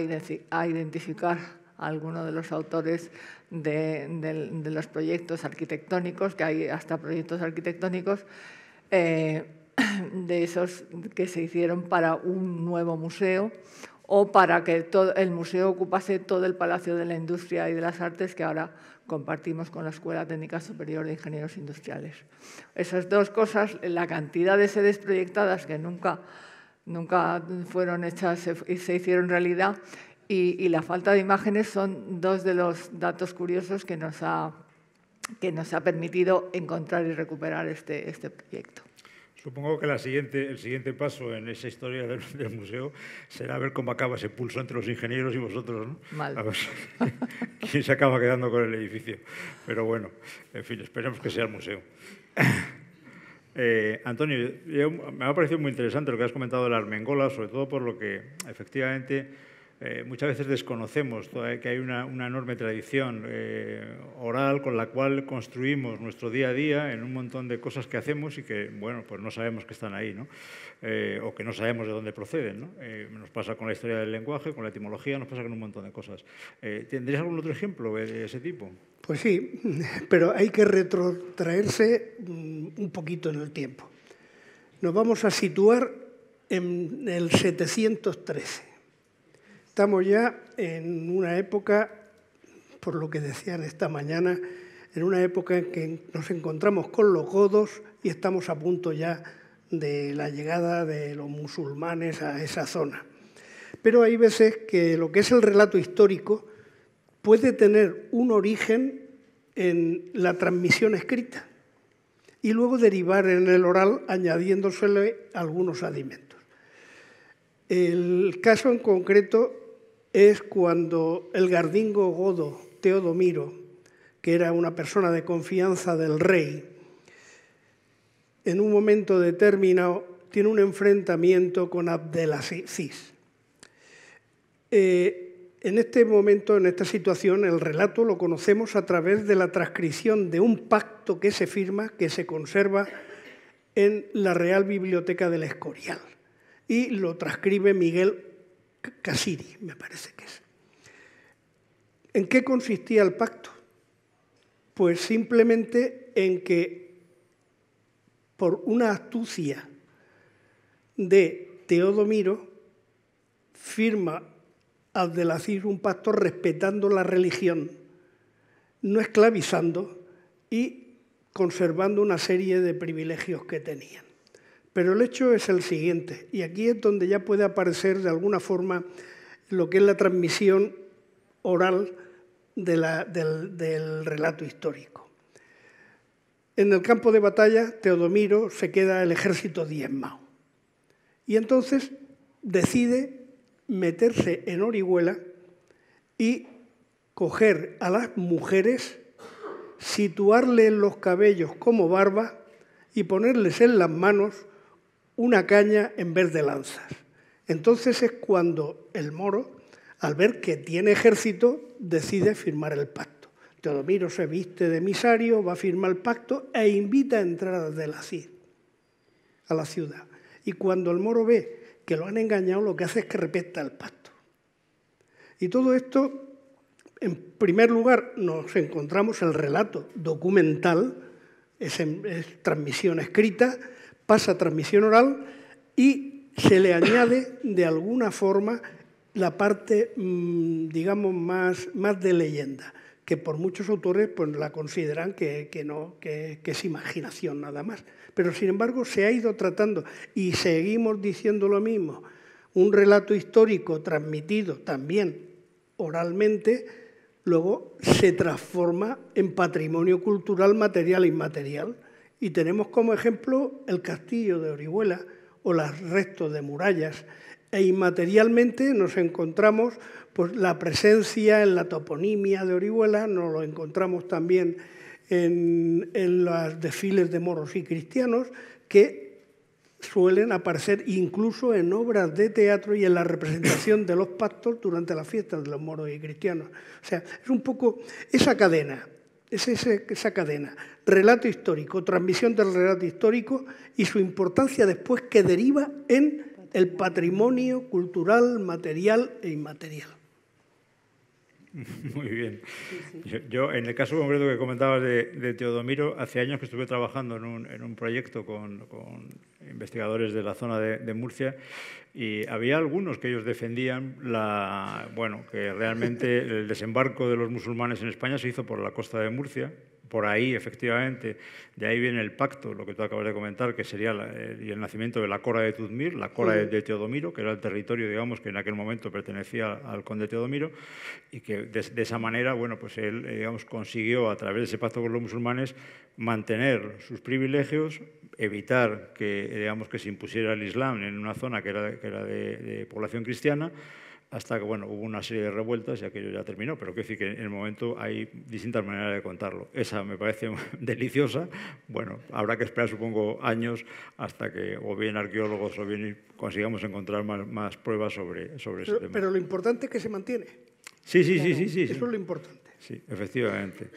identificar a algunos de los autores de, de los proyectos arquitectónicos, que hay hasta proyectos arquitectónicos, eh, de esos que se hicieron para un nuevo museo o para que el museo ocupase todo el Palacio de la Industria y de las Artes que ahora compartimos con la Escuela Técnica Superior de Ingenieros Industriales. Esas dos cosas, la cantidad de sedes proyectadas que nunca, nunca fueron hechas y se hicieron realidad y, y la falta de imágenes son dos de los datos curiosos que nos ha que nos ha permitido encontrar y recuperar este, este, proyecto. Supongo que la siguiente, el siguiente paso en esa historia del, museo será ver cómo acaba ese pulso entre los ingenieros y vosotros, ¿no? Mal. A ver quién se acaba quedando con el edificio. Pero bueno, en fin, esperemos que sea el museo. Eh, Antonio, me ha parecido muy interesante lo que has comentado de la Armengola, sobre todo por lo que efectivamente eh, muchas veces desconocemos que hay una, enorme tradición eh, oral con la cual construimos nuestro día a día en un montón de cosas que hacemos y que, bueno, pues no sabemos que están ahí, ¿no? Eh, o que no sabemos de dónde proceden, nos pasa con la historia del lenguaje, con la etimología, nos pasa con un montón de cosas. ¿Tendrías algún otro ejemplo de ese tipo? Pues sí, pero hay que retrotraerse mm, un poquito en el tiempo. Nos vamos a situar en el 713 Estamos ya en una época, por lo que decían esta mañana, en una época en que nos encontramos con los godos y estamos a punto ya de la llegada de los musulmanes a esa zona. Pero hay veces que lo que es el relato histórico puede tener un origen en la transmisión escrita y luego derivar en el oral añadiéndosele algunos alimentos. El caso en concreto es cuando el gardingo godo Teodomiro, que era una persona de confianza del rey, en un momento determinado tiene un enfrentamiento con Abdelaziz. Eh, en este momento, en esta situación, el relato lo conocemos a través de la transcripción de un pacto que se firma, que se conserva en la Real Biblioteca del Escorial. Y lo transcribe Miguel Casiri me parece que es. ¿En qué consistía el pacto? Pues simplemente en que por una astucia de Teodomiro firma Abdelaziz un pacto respetando la religión, no esclavizando y conservando una serie de privilegios que tenían. Pero el hecho es el siguiente, y aquí es donde ya puede aparecer de alguna forma lo que es la transmisión oral del, relato histórico. En el campo de batalla, Teodomiro se queda el ejército diezmado. Y entonces decide meterse en Orihuela y coger a las mujeres, situarles los cabellos como barba y ponerles en las manos una caña en vez de lanzas. Entonces es cuando el moro, al ver que tiene ejército, decide firmar el pacto. Teodomiro se viste de emisario, va a firmar el pacto e invita a entrar de la a la ciudad. Y cuando el moro ve que lo han engañado, lo que hace es que repeta el pacto. Y todo esto, en primer lugar, nos encontramos el relato documental, es transmisión escrita, pasa transmisión oral y se le añade de alguna forma la parte, mm, digamos, más, más de leyenda, que por muchos autores pues, la consideran que, no, que, que es imaginación nada más. Pero sin embargo se ha ido tratando y seguimos diciendo lo mismo. Un relato histórico transmitido también oralmente, luego se transforma en patrimonio cultural material e inmaterial y tenemos como ejemplo el castillo de Orihuela o los restos de murallas e inmaterialmente nos encontramos pues, la presencia en la toponimia de Orihuela, nos lo encontramos también en, los desfiles de moros y cristianos que suelen aparecer incluso en obras de teatro y en la representación de los pactos durante las fiestas de los moros y cristianos. O sea, es un poco esa cadena, es esa cadena relato histórico, transmisión del relato histórico y su importancia después que deriva en el patrimonio cultural, material e inmaterial. Muy bien. Yo, en el caso concreto que comentabas de, Teodomiro, hace años que estuve trabajando en un, proyecto con, investigadores de la zona de, de, Murcia y había algunos que ellos defendían la, bueno, que realmente el desembarco de los musulmanes en España se hizo por la costa de Murcia, por ahí, efectivamente, de ahí viene el pacto, lo que tú acabas de comentar, que sería eh, el, nacimiento de la Cora de Tudmir, la Cora de, Teodomiro, que era el territorio, digamos, que en aquel momento pertenecía al conde Teodomiro, y que de, esa manera, bueno, pues él, eh, digamos, consiguió a través de ese pacto con los musulmanes mantener sus privilegios, evitar que, eh, digamos, que se impusiera el Islam en una zona que era, de población cristiana, hasta que bueno, hubo una serie de revueltas y aquello ya terminó, pero que decir que en el momento hay distintas maneras de contarlo. Esa me parece deliciosa, bueno, habrá que esperar supongo años hasta que o bien arqueólogos o bien consigamos encontrar más, pruebas sobre, sobre ese tema. Pero lo importante es que se mantiene. Sí, sí, sí, sí, sí. Eso es lo importante. Sí, efectivamente.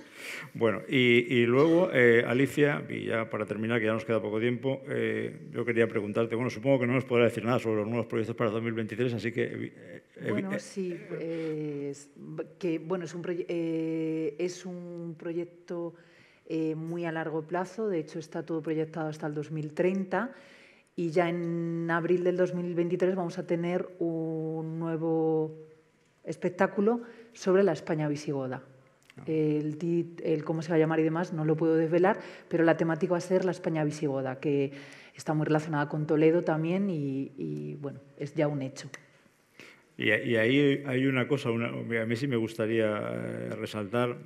Bueno, y, luego, eh, Alicia, y ya para terminar, que ya nos queda poco tiempo, eh, yo quería preguntarte, bueno, supongo que no nos podrá decir nada sobre los nuevos proyectos para 2023, así que... Eh, bueno, sí, que, bueno, es un, es un proyecto muy a largo plazo, de hecho está todo proyectado hasta el 2030. Y ya en abril del 2023 vamos a tener un nuevo espectáculo sobre la España visigoda el, cómo se va a llamar y demás, no lo puedo desvelar, pero la temática va a ser la España visigoda, que está muy relacionada con Toledo también y, bueno, es ya un hecho. Y, ahí hay una cosa, a mí sí me gustaría eh, resaltar,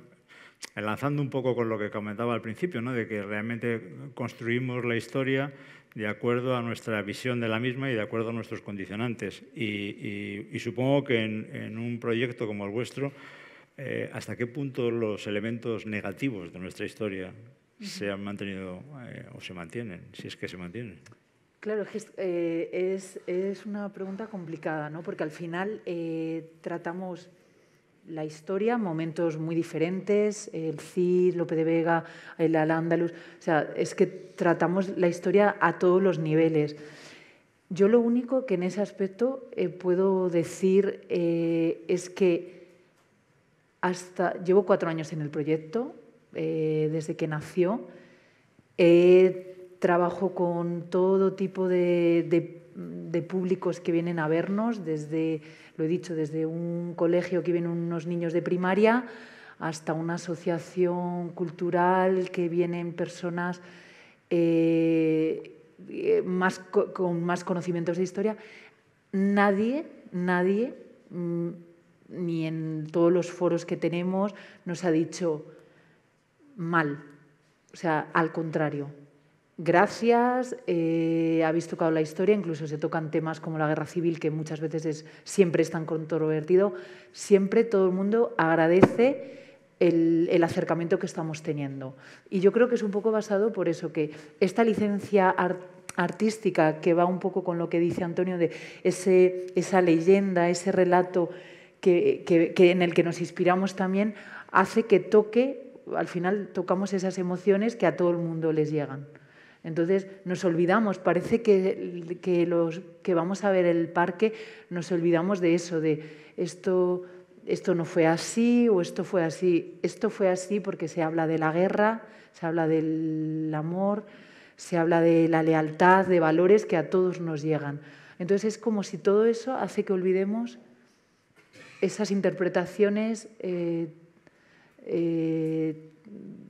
lanzando un poco con lo que comentaba al principio, ¿no? de que realmente construimos la historia de acuerdo a nuestra visión de la misma y de acuerdo a nuestros condicionantes. Y, supongo que en un proyecto como el vuestro, eh, hasta qué punto los elementos negativos de nuestra historia se han mantenido eh, o se mantienen, si es que se mantienen. Claro, es, eh, una pregunta complicada, ¿no? porque al final tratamos la historia, en momentos muy diferentes, el Cid, Lope de Vega, el Al-Ándalus, o sea, es que tratamos la historia a todos los niveles. Yo lo único que en ese aspecto puedo decir es que hasta, llevo cuatro años en el proyecto, eh, desde que nació. Eh, trabajo con todo tipo de, públicos que vienen a vernos, desde, lo he dicho, desde un colegio que vienen unos niños de primaria hasta una asociación cultural que vienen personas eh, con más conocimientos de historia. Nadie, nadie mm, ni en todos los foros que tenemos nos ha dicho mal. O sea, al contrario. Gracias, eh, habéis tocado la historia, incluso se tocan temas como la guerra civil, que muchas veces es, siempre es tan controvertido. Siempre todo el mundo agradece el, acercamiento que estamos teniendo. Y yo creo que es un poco basado por eso, que esta licencia artística que va un poco con lo que dice Antonio de esa leyenda, ese relato que, en el que nos inspiramos también, hace que toque, al final tocamos esas emociones que a todo el mundo les llegan. Entonces nos olvidamos, parece que, los que vamos a ver el parque nos olvidamos de eso, de esto, esto no fue así o esto fue así. Esto fue así porque se habla de la guerra, se habla del amor, se habla de la lealtad, de valores que a todos nos llegan. Entonces es como si todo eso hace que olvidemos esas interpretaciones eh, eh,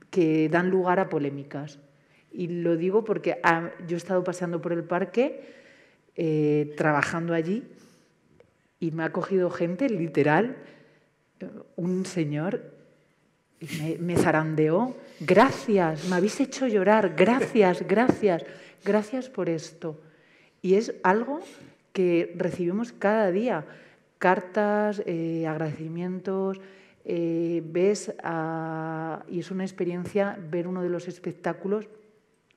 que dan lugar a polémicas. Y lo digo porque ah, yo he estado paseando por el parque, eh, trabajando allí, y me ha cogido gente, literal, un señor, y me, me zarandeó, gracias, me habéis hecho llorar, gracias, gracias, gracias por esto. Y es algo que recibimos cada día cartas, eh, agradecimientos. Eh, ves, y es una experiencia ver uno de los espectáculos,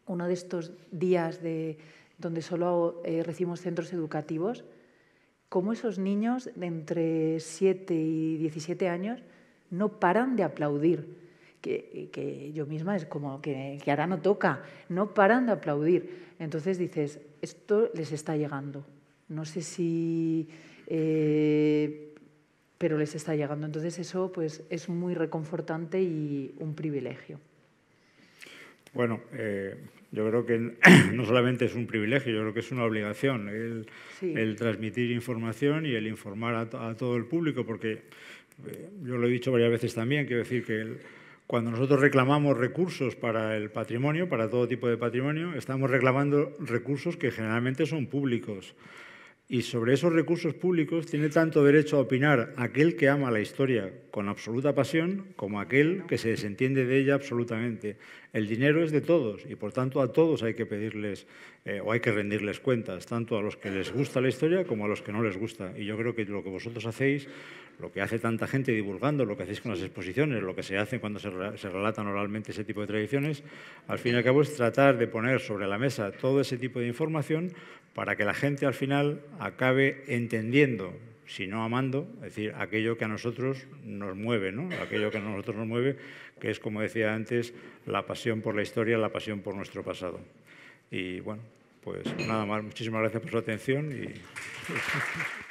uno de estos días de, donde solo eh, recibimos centros educativos, cómo esos niños de entre 7 y 17 años no paran de aplaudir. Que, yo misma es como que, que ahora no toca, no paran de aplaudir. Entonces dices, esto les está llegando. No sé si eh, pero les está llegando. Entonces eso pues, es muy reconfortante y un privilegio. Bueno, eh, yo creo que no solamente es un privilegio, yo creo que es una obligación el, transmitir información y el informar a, todo el público, porque eh, yo lo he dicho varias veces también, quiero decir que cuando nosotros reclamamos recursos para el patrimonio, para todo tipo de patrimonio, estamos reclamando recursos que generalmente son públicos. Y sobre esos recursos públicos tiene tanto derecho a opinar aquel que ama la historia con absoluta pasión como aquel que se desentiende de ella absolutamente. El dinero es de todos y por tanto a todos hay que pedirles eh, o hay que rendirles cuentas, tanto a los que les gusta la historia como a los que no les gusta. Y yo creo que lo que vosotros hacéis, lo que hace tanta gente divulgando, lo que hacéis con las exposiciones, lo que se hace cuando se, relatan oralmente ese tipo de tradiciones, al fin y al cabo es tratar de poner sobre la mesa todo ese tipo de información para que la gente al final acabe entendiendo si no amando, es decir, aquello que a nosotros nos mueve, ¿no? aquello que a nosotros nos mueve, que es, como decía antes, la pasión por la historia, la pasión por nuestro pasado. Y bueno, pues nada más, muchísimas gracias por su atención y...